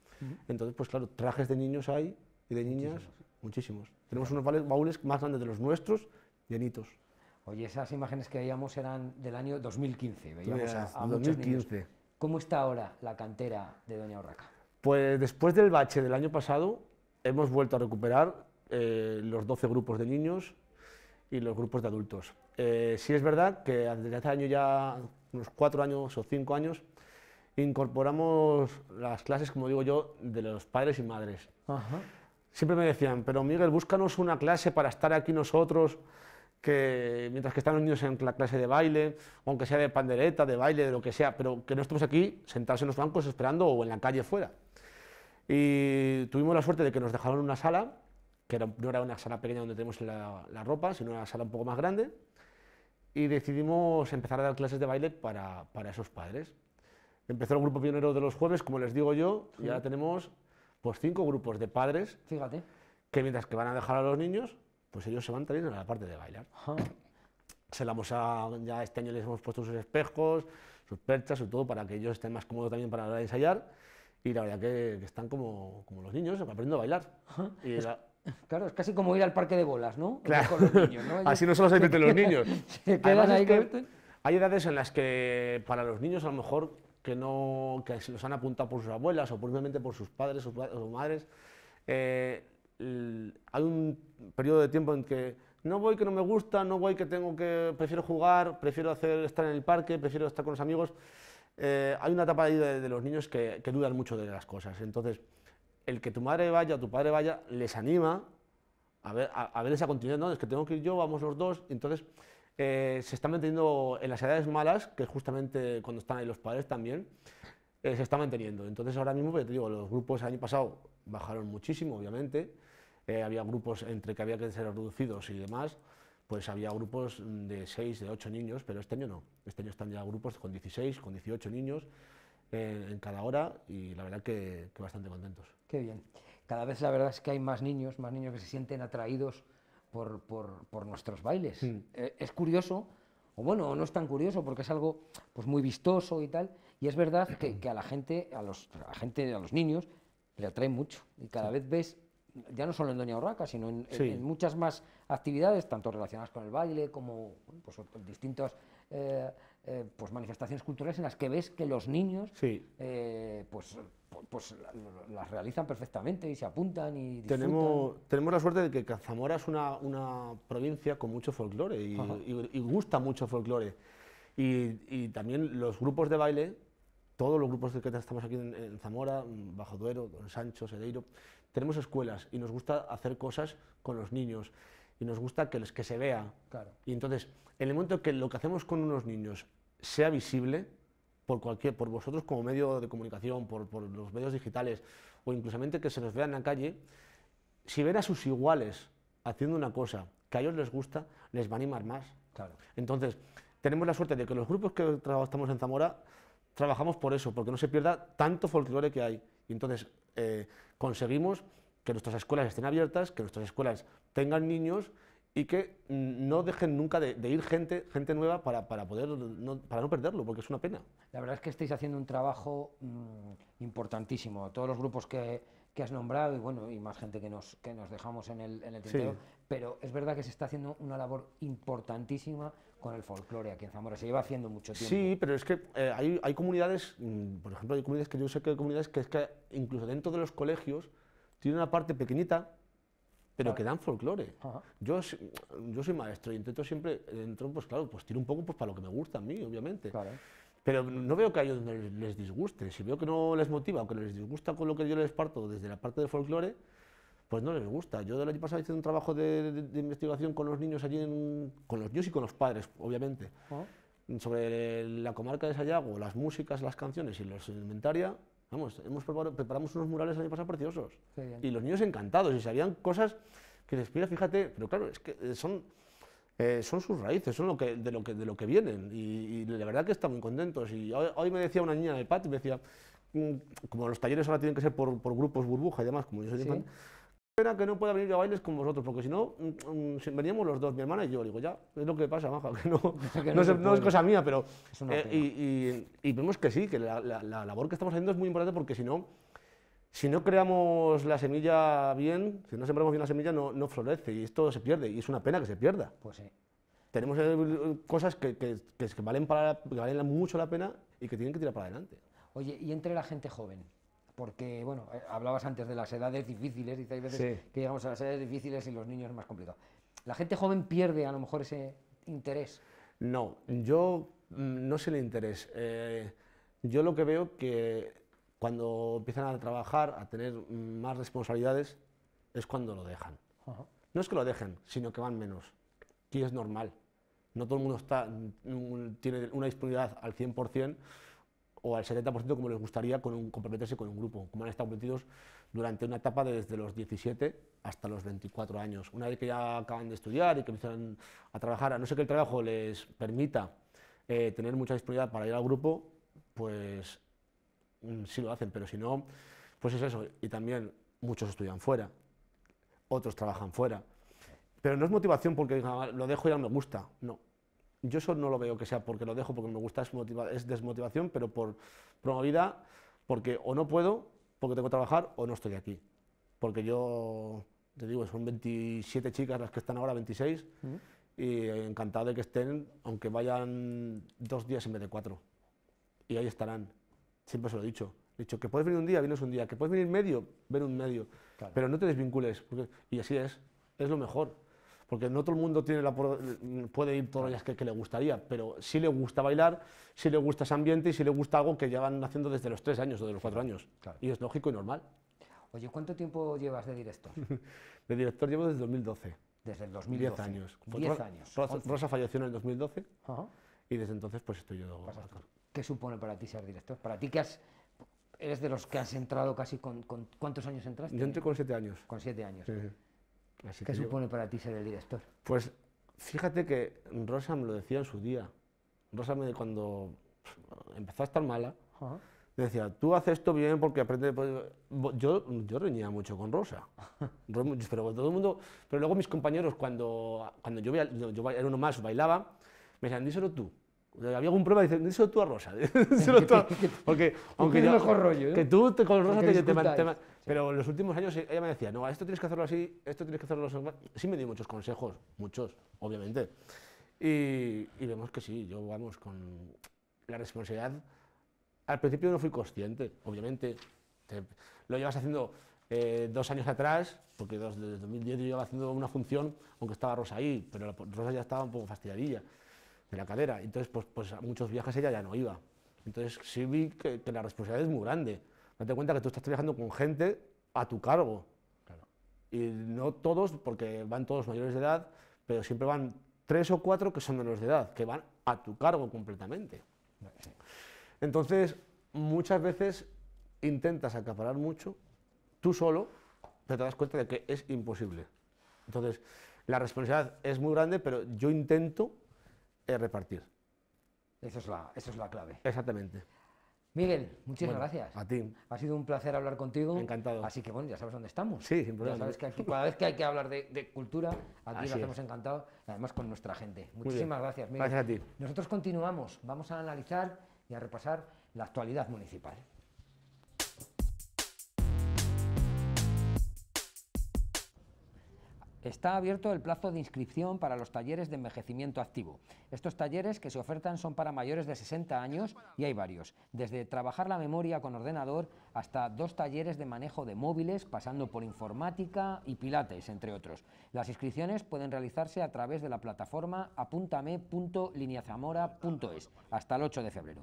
Entonces, pues claro, trajes de niños hay y de niñas muchísimos. Tenemos unos baúles más grandes de los nuestros, llenitos. Oye, esas imágenes que veíamos eran del año 2015. Veíamos a, 2015. ¿Cómo está ahora la cantera de Doña Urraca? Pues después del bache del año pasado, hemos vuelto a recuperar eh, los 12 grupos de niños y los grupos de adultos. Eh, sí es verdad que desde hace año ya, unos cuatro años o cinco años, incorporamos las clases, como digo yo, de los padres y madres. Siempre me decían, pero Miguel, búscanos una clase para estar aquí nosotros, que mientras que están los niños en la clase de baile, aunque sea de pandereta, de baile, de lo que sea, pero que no estemos aquí sentados en los bancos esperando o en la calle fuera. Y tuvimos la suerte de que nos dejaron una sala, que no era una sala pequeña donde tenemos la, ropa, sino una sala un poco más grande, y decidimos empezar a dar clases de baile para, para esos padres. Empezó el grupo pionero de los jueves, como les digo yo, y ahora tenemos pues, cinco grupos de padres Fíjate. que mientras que van a dejar a los niños, pues ellos se van también a la parte de bailar. Se la hemos ah, ya este año les hemos puesto sus espejos, sus perchas, todo para que ellos estén más cómodos también para ensayar y la verdad que, que están como, como, los niños, aprendiendo a bailar. Claro, es casi como ir al parque de bolas, ¿no? Claro. ¿no? Así no solo se meten los niños. Hay edades en las que para los niños a lo mejor que no que se los han apuntado por sus abuelas o probablemente por sus padres o, madres, eh, hay un periodo de tiempo en que no voy que no me gusta, no voy que tengo que, prefiero jugar, prefiero hacer, estar en el parque, prefiero estar con los amigos. Eh, hay una etapa de, los niños que, dudan mucho de las cosas. Entonces, el que tu madre vaya o tu padre vaya les anima a ver, a, esa continuidad. No, es que tengo que ir yo, vamos los dos. Entonces, eh, se están manteniendo en las edades malas, que justamente cuando están ahí los padres también, eh, se está manteniendo. Entonces, ahora mismo, pues, te digo, los grupos el año pasado bajaron muchísimo, obviamente. había grupos entre que había que ser reducidos y demás pues había grupos de seis, de ocho niños, pero este año no. Este año están ya grupos con 16, con 18 niños eh, en cada hora y la verdad que, bastante contentos. Qué bien. Cada vez la verdad es que hay más niños, más niños que se sienten atraídos por, nuestros bailes. Hmm. Eh, es curioso, o bueno, no es tan curioso porque es algo pues, muy vistoso y tal, y es verdad que, a la gente, a los, a los niños, le atrae mucho y cada vez ves ya no solo en Doña Urraca, sino en, muchas más actividades, tanto relacionadas con el baile como pues, distintas eh, eh, pues, manifestaciones culturales en las que ves que los niños eh, pues, pues las realizan perfectamente y se apuntan y disfrutan. Tenemos, tenemos la suerte de que Zamora es una, una provincia con mucho folclore y, gusta mucho folclore. Y, también los grupos de baile, todos los grupos que estamos aquí en, Zamora, mm, Bajo Duero, Don Sancho, Sereiro, tenemos escuelas y nos gusta hacer cosas con los niños y nos gusta que, les, que se vea. Claro. Y entonces, en el momento que lo que hacemos con unos niños sea visible, por, cualquier, por vosotros como medio de comunicación, por, por los medios digitales, o incluso que se nos vea en la calle, si ven a sus iguales haciendo una cosa que a ellos les gusta, les va a animar más. Claro. Entonces, tenemos la suerte de que los grupos que trabajamos en Zamora, trabajamos por eso, porque no se pierda tanto folclore que hay. Y entonces, eh, conseguimos que nuestras escuelas estén abiertas, que nuestras escuelas tengan niños y que mm, no dejen nunca de, ir gente, gente nueva para, para poder, no, para no perderlo, porque es una pena. La verdad es que estáis haciendo un trabajo mm, importantísimo. Todos los grupos que, has nombrado y bueno, y más gente que nos, que nos dejamos en el, en pero es verdad que se está haciendo una labor importantísima con el folclore aquí en Zamora. Se lleva haciendo mucho tiempo. Sí, pero es que eh, hay, hay, comunidades, mm, por ejemplo, hay comunidades que yo sé que hay comunidades que es que incluso dentro de los colegios tienen una parte pequeñita, pero que dan folclore. Yo, yo soy maestro y intento siempre, dentro, pues claro, pues tiro un poco pues, para lo que me gusta a mí, obviamente. Claro. Pero no veo que a ellos les disguste. Si veo que no les motiva o que les disgusta con lo que yo les parto desde la parte del folclore, pues no les gusta. Yo el año pasado hice un trabajo de, investigación con los niños allí, con los niños y con los padres, obviamente, oh. sobre la comarca de Sayago, las músicas, las canciones y los inventaria. Vamos, hemos preparado, preparamos unos murales el año pasado preciosos. y los niños encantados y sabían cosas que les pide, fíjate, pero claro, es que eh, son, eh, son sus raíces, son lo que, de, lo que, de lo que vienen. Y, la verdad que están muy contentos. Y hoy, me decía una niña de Pat, me decía, mm, como los talleres ahora tienen que ser por, grupos burbuja y demás, como yo soy pena que no pueda venir a bailes con vosotros, porque si no, mm, mm, veníamos los dos, mi hermana y yo. Digo, ya, es lo que pasa, Maja, que no, es, cosa mía, pero... Eh, y, vemos que sí, que la, labor que estamos haciendo es muy importante porque si no, si no creamos la semilla bien, si no sembramos bien la semilla, no, florece y esto se pierde, y es una pena que se pierda. Pues sí. Tenemos eh, cosas que, valen, para, que valen mucho la pena y que tienen que tirar para adelante. Oye, ¿y entre la gente joven? porque, bueno, eh, hablabas antes de las edades difíciles, dice, hay veces que llegamos a las edades difíciles y los niños más complicado. ¿La gente joven pierde a lo mejor ese interés? No, yo mm, no sé el interés. Eh, yo lo que veo que cuando empiezan a trabajar, a tener más responsabilidades, es cuando lo dejan. No es que lo dejen, sino que van menos, que es normal. No todo el mundo está, mm, tiene una disponibilidad al 100%, o al 70% como les gustaría con comprometerse con un grupo, como han estado comprometidos durante una etapa desde los 17 hasta los 24 años. Una vez que ya acaban de estudiar y que empiezan a trabajar, a no ser que el trabajo les permita eh, tener mucha disponibilidad para ir al grupo, pues mm, sí lo hacen, pero si no, pues es eso. Y también muchos estudian fuera, otros trabajan fuera. Pero no es motivación porque ah, lo dejo y ya me gusta, no yo eso no lo veo que sea porque lo dejo, porque me gusta, es, desmotivación, pero por promovida, porque o no puedo, porque tengo que trabajar, o no estoy aquí. Porque yo, te digo, son 27 chicas las que están ahora, 26, y encantado de que estén, aunque vayan dos días en vez de cuatro. Y ahí estarán. Siempre se lo he dicho. He dicho, que puedes venir un día, vienes un día, que puedes venir medio, ven un medio. Pero no te desvincules, y así es, es lo mejor porque no todo el mundo tiene la, mm, puede ir todas las que, le gustaría, pero sí le gusta bailar, sí le gusta ese ambiente y sí le gusta algo que llevan haciendo desde los tres años o de los cuatro años. Y es lógico y normal. Oye, ¿cuánto tiempo llevas de director? de director llevo desde 2012. Desde el 2012. años. Diez años. Rosa, falleció en el 2012 y desde entonces pues estoy yo... ¿Qué supone para ti ser director? Para ti que has eres de los que has entrado casi con, con ¿cuántos años entraste? Yo entré con siete años. Con siete años. sí. ¿Qué supone para ti ser el director? Pues fíjate que Rosa me lo decía en su día. Rosa me cuando empezó a estar mala, me decía, tú haces esto bien porque aprende... Pues, yo, yo reñía mucho con Rosa, pero todo el mundo... Pero luego mis compañeros, cuando, cuando yo, era uno más, bailaba, me decían, díselo tú. Había algún problema, dicen, díselo tú a Rosa. díselo tú Porque, aunque mejor rollo, ¿eh? que tú con Rosa te, te, pero en los últimos años eh, ella me decía, no, esto tienes que hacerlo así, esto tienes que hacerlo así. Sí me dio muchos consejos, muchos, obviamente. Y, vemos que sí, yo vamos con la responsabilidad. Al principio no fui consciente, obviamente. lo llevas haciendo eh, dos años atrás, porque dos, desde 2010 yo llevaba haciendo una función, aunque estaba Rosa ahí, pero la, Rosa ya estaba un poco fastidiadilla de la cadera. Entonces, pues, pues a muchos viajes ella ya no iba. Entonces sí vi que, que la responsabilidad es muy grande. Date cuenta que tú estás trabajando con gente a tu cargo. Y no todos, porque van todos mayores de edad, pero siempre van tres o cuatro que son menores de edad, que van a tu cargo completamente. Entonces, muchas veces intentas acaparar mucho, tú solo, pero te das cuenta de que es imposible. Entonces, la responsabilidad es muy grande, pero yo intento eh, repartir. Esa es, la, esa es la clave. Exactamente. Miguel, muchísimas gracias. A ti. Ha sido un placer hablar contigo. Encantado. Así que bueno, ya sabes dónde estamos. Sí, sin problema. cada vez que hay que hablar de, cultura, aquí ti lo hacemos encantado, además con nuestra gente. Muchísimas gracias, Miguel. Gracias a ti. Nosotros continuamos, vamos a analizar y a repasar la actualidad municipal. Está abierto el plazo de inscripción para los talleres de envejecimiento activo. Estos talleres que se ofertan son para mayores de 60 años y hay varios, desde trabajar la memoria con ordenador hasta dos talleres de manejo de móviles, pasando por informática y pilates, entre otros. Las inscripciones pueden realizarse a través de la plataforma apuntame.lineazamora.es hasta el 8 de febrero.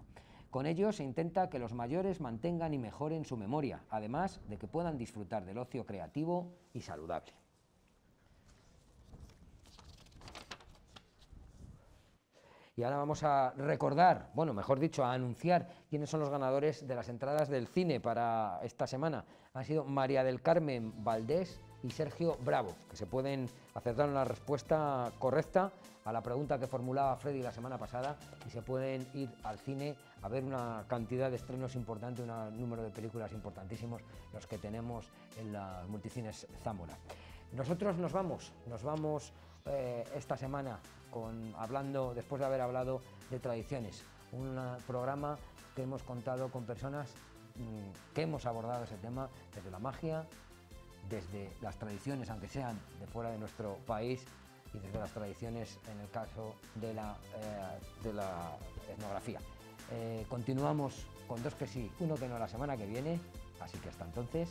Con ello se intenta que los mayores mantengan y mejoren su memoria, además de que puedan disfrutar del ocio creativo y saludable. Y ahora vamos a recordar, bueno, mejor dicho, a anunciar quiénes son los ganadores de las entradas del cine para esta semana. Han sido María del Carmen Valdés y Sergio Bravo, que se pueden acertar una respuesta correcta a la pregunta que formulaba Freddy la semana pasada y se pueden ir al cine a ver una cantidad de estrenos importante, un número de películas importantísimos, los que tenemos en las multicines Zamora. Nosotros nos vamos, nos vamos eh, esta semana hablando, después de haber hablado de tradiciones, un programa que hemos contado con personas mm, que hemos abordado ese tema desde la magia, desde las tradiciones, aunque sean de fuera de nuestro país, y desde las tradiciones en el caso de la, eh, de la etnografía. Eh, continuamos con dos que sí, uno que no la semana que viene, así que hasta entonces,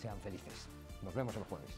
sean felices. Nos vemos el jueves.